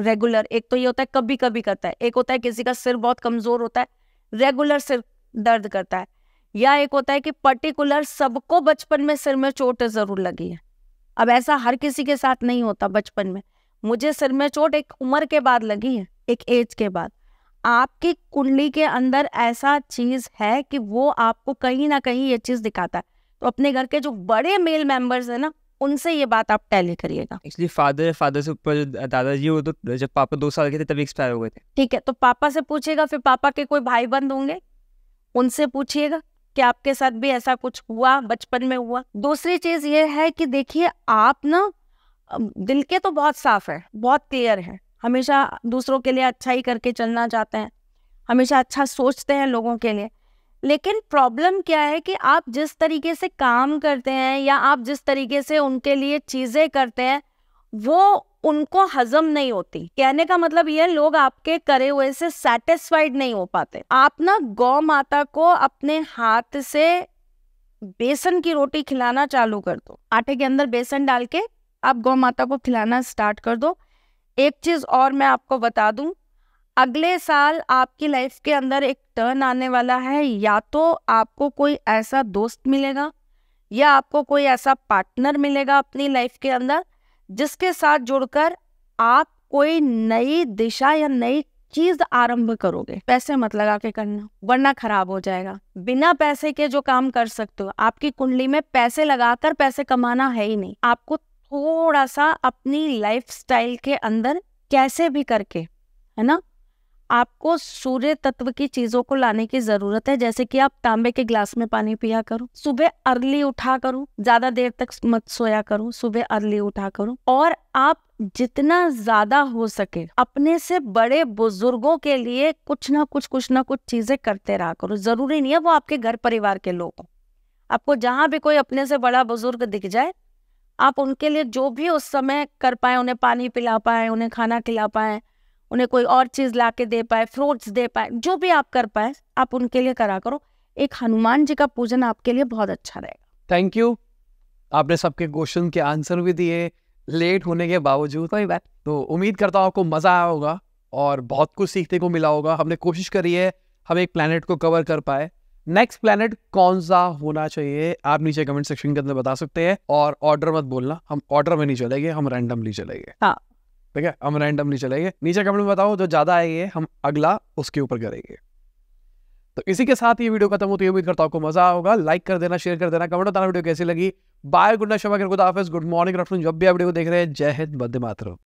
रेगुलर एक तो ये होता है कभी कभी करता है एक होता है किसी का सिर बहुत कमजोर होता है रेगुलर सिर दर्द करता है या एक होता है कि पर्टिकुलर सबको बचपन में सिर में चोट जरूर लगी है अब ऐसा हर किसी के साथ नहीं होता बचपन में मुझे सिर में चोट एक उम्र के बाद लगी है एक एज के बाद आपकी कुंडली के अंदर ऐसा चीज है कि वो आपको कहीं ना कहीं ये चीज दिखाता है तो अपने घर के जो बड़े मेल मेंबर्स है ना उनसे ये बात आप टैली करिएगा एक्चुअली फादर फादर से ऊपर दादाजी वो तो जब पापा दो साल के थे तभी एक्सपायर हो गए थे ठीक है तो पापा से पूछिएगा फिर पापा के कोई भाई बंद होंगे उनसे पूछिएगा कि आपके साथ भी ऐसा कुछ हुआ बचपन में हुआ दूसरी चीज ये है कि देखिए आप ना दिल के तो बहुत साफ है बहुत क्लियर है हमेशा दूसरों के लिए अच्छा ही करके चलना चाहते हैं हमेशा अच्छा सोचते हैं लोगों के लिए लेकिन प्रॉब्लम क्या है कि आप जिस तरीके से काम करते हैं या आप जिस तरीके से उनके लिए चीज़ें करते हैं वो उनको हजम नहीं होती कहने का मतलब यह लोग आपके करे हुए से सेटिस्फाइड नहीं हो पाते आप ना गौ माता को अपने हाथ से बेसन की रोटी खिलाना चालू कर दो आटे के अंदर बेसन डाल के आप गौ माता को खिलाना स्टार्ट कर दो एक चीज और मैं आपको बता दूं अगले साल आपकी लाइफ के अंदर एक टर्न आने वाला है या तो आपको कोई ऐसा दोस्त मिलेगा या आपको कोई ऐसा पार्टनर मिलेगा अपनी लाइफ के अंदर जिसके साथ जुड़कर आप कोई नई दिशा या नई चीज आरंभ करोगे पैसे मत लगा के करना वरना खराब हो जाएगा बिना पैसे के जो काम कर सकते हो आपकी कुंडली में पैसे लगाकर पैसे कमाना है ही नहीं आपको थोड़ा सा अपनी लाइफ के अंदर कैसे भी करके है ना आपको सूर्य तत्व की चीजों को लाने की जरूरत है जैसे कि आप तांबे के ग्लास में पानी पिया करो सुबह अर्ली उठा करो ज्यादा देर तक मत सोया करो सुबह अर्ली उठा करो और आप जितना ज्यादा हो सके अपने से बड़े बुजुर्गों के लिए कुछ ना कुछ कुछ ना कुछ चीजें करते रहा करो जरूरी नहीं है वो आपके घर परिवार के लोग आपको जहां भी कोई अपने से बड़ा बुजुर्ग दिख जाए आप उनके लिए जो भी उस समय कर पाए उन्हें पानी पिला पाए उन्हें खाना खिला पाए उन्हें कोई और चीज़ ला के दे पाए फ्रूट्स दे पाए जो भी आप कर पाए आप उनके लिए करा करो एक हनुमान जी का पूजन आपके लिए बहुत अच्छा रहेगा थैंक यू आपने सबके क्वेश्चन के आंसर भी दिए लेट होने के बावजूद कोई बात तो उम्मीद करता हूँ आपको मज़ा आया होगा और बहुत कुछ सीखने को मिला होगा हमने कोशिश करी है हम एक प्लानट को कवर कर पाए नेक्स्ट प्लानट कौन सा होना चाहिए आप नीचे कमेंट सेक्शन के अंदर बता सकते हैं और ऑर्डर मत बोलना हम ऑर्डर में नहीं चलेंगे हम रैंडमली चलेंगे हाँ ठीक है हम रैंडमली चलेंगे नीचे कमेंट में बताओ जो ज़्यादा आएंगे हम अगला उसके ऊपर करेंगे तो इसी के साथ ये वीडियो खत्म होती है उम्मीद करता हूँ आपको मजा होगा लाइक कर देना शेयर कर देना कमेंट बताना वीडियो कैसी लगी बाय गुड नाइट शबा गुड हाफिज गुड मॉर्निंग गुड आफ्टरनून जब भी आप वीडियो देख रहे हैं जय हिंद मध्य मात्र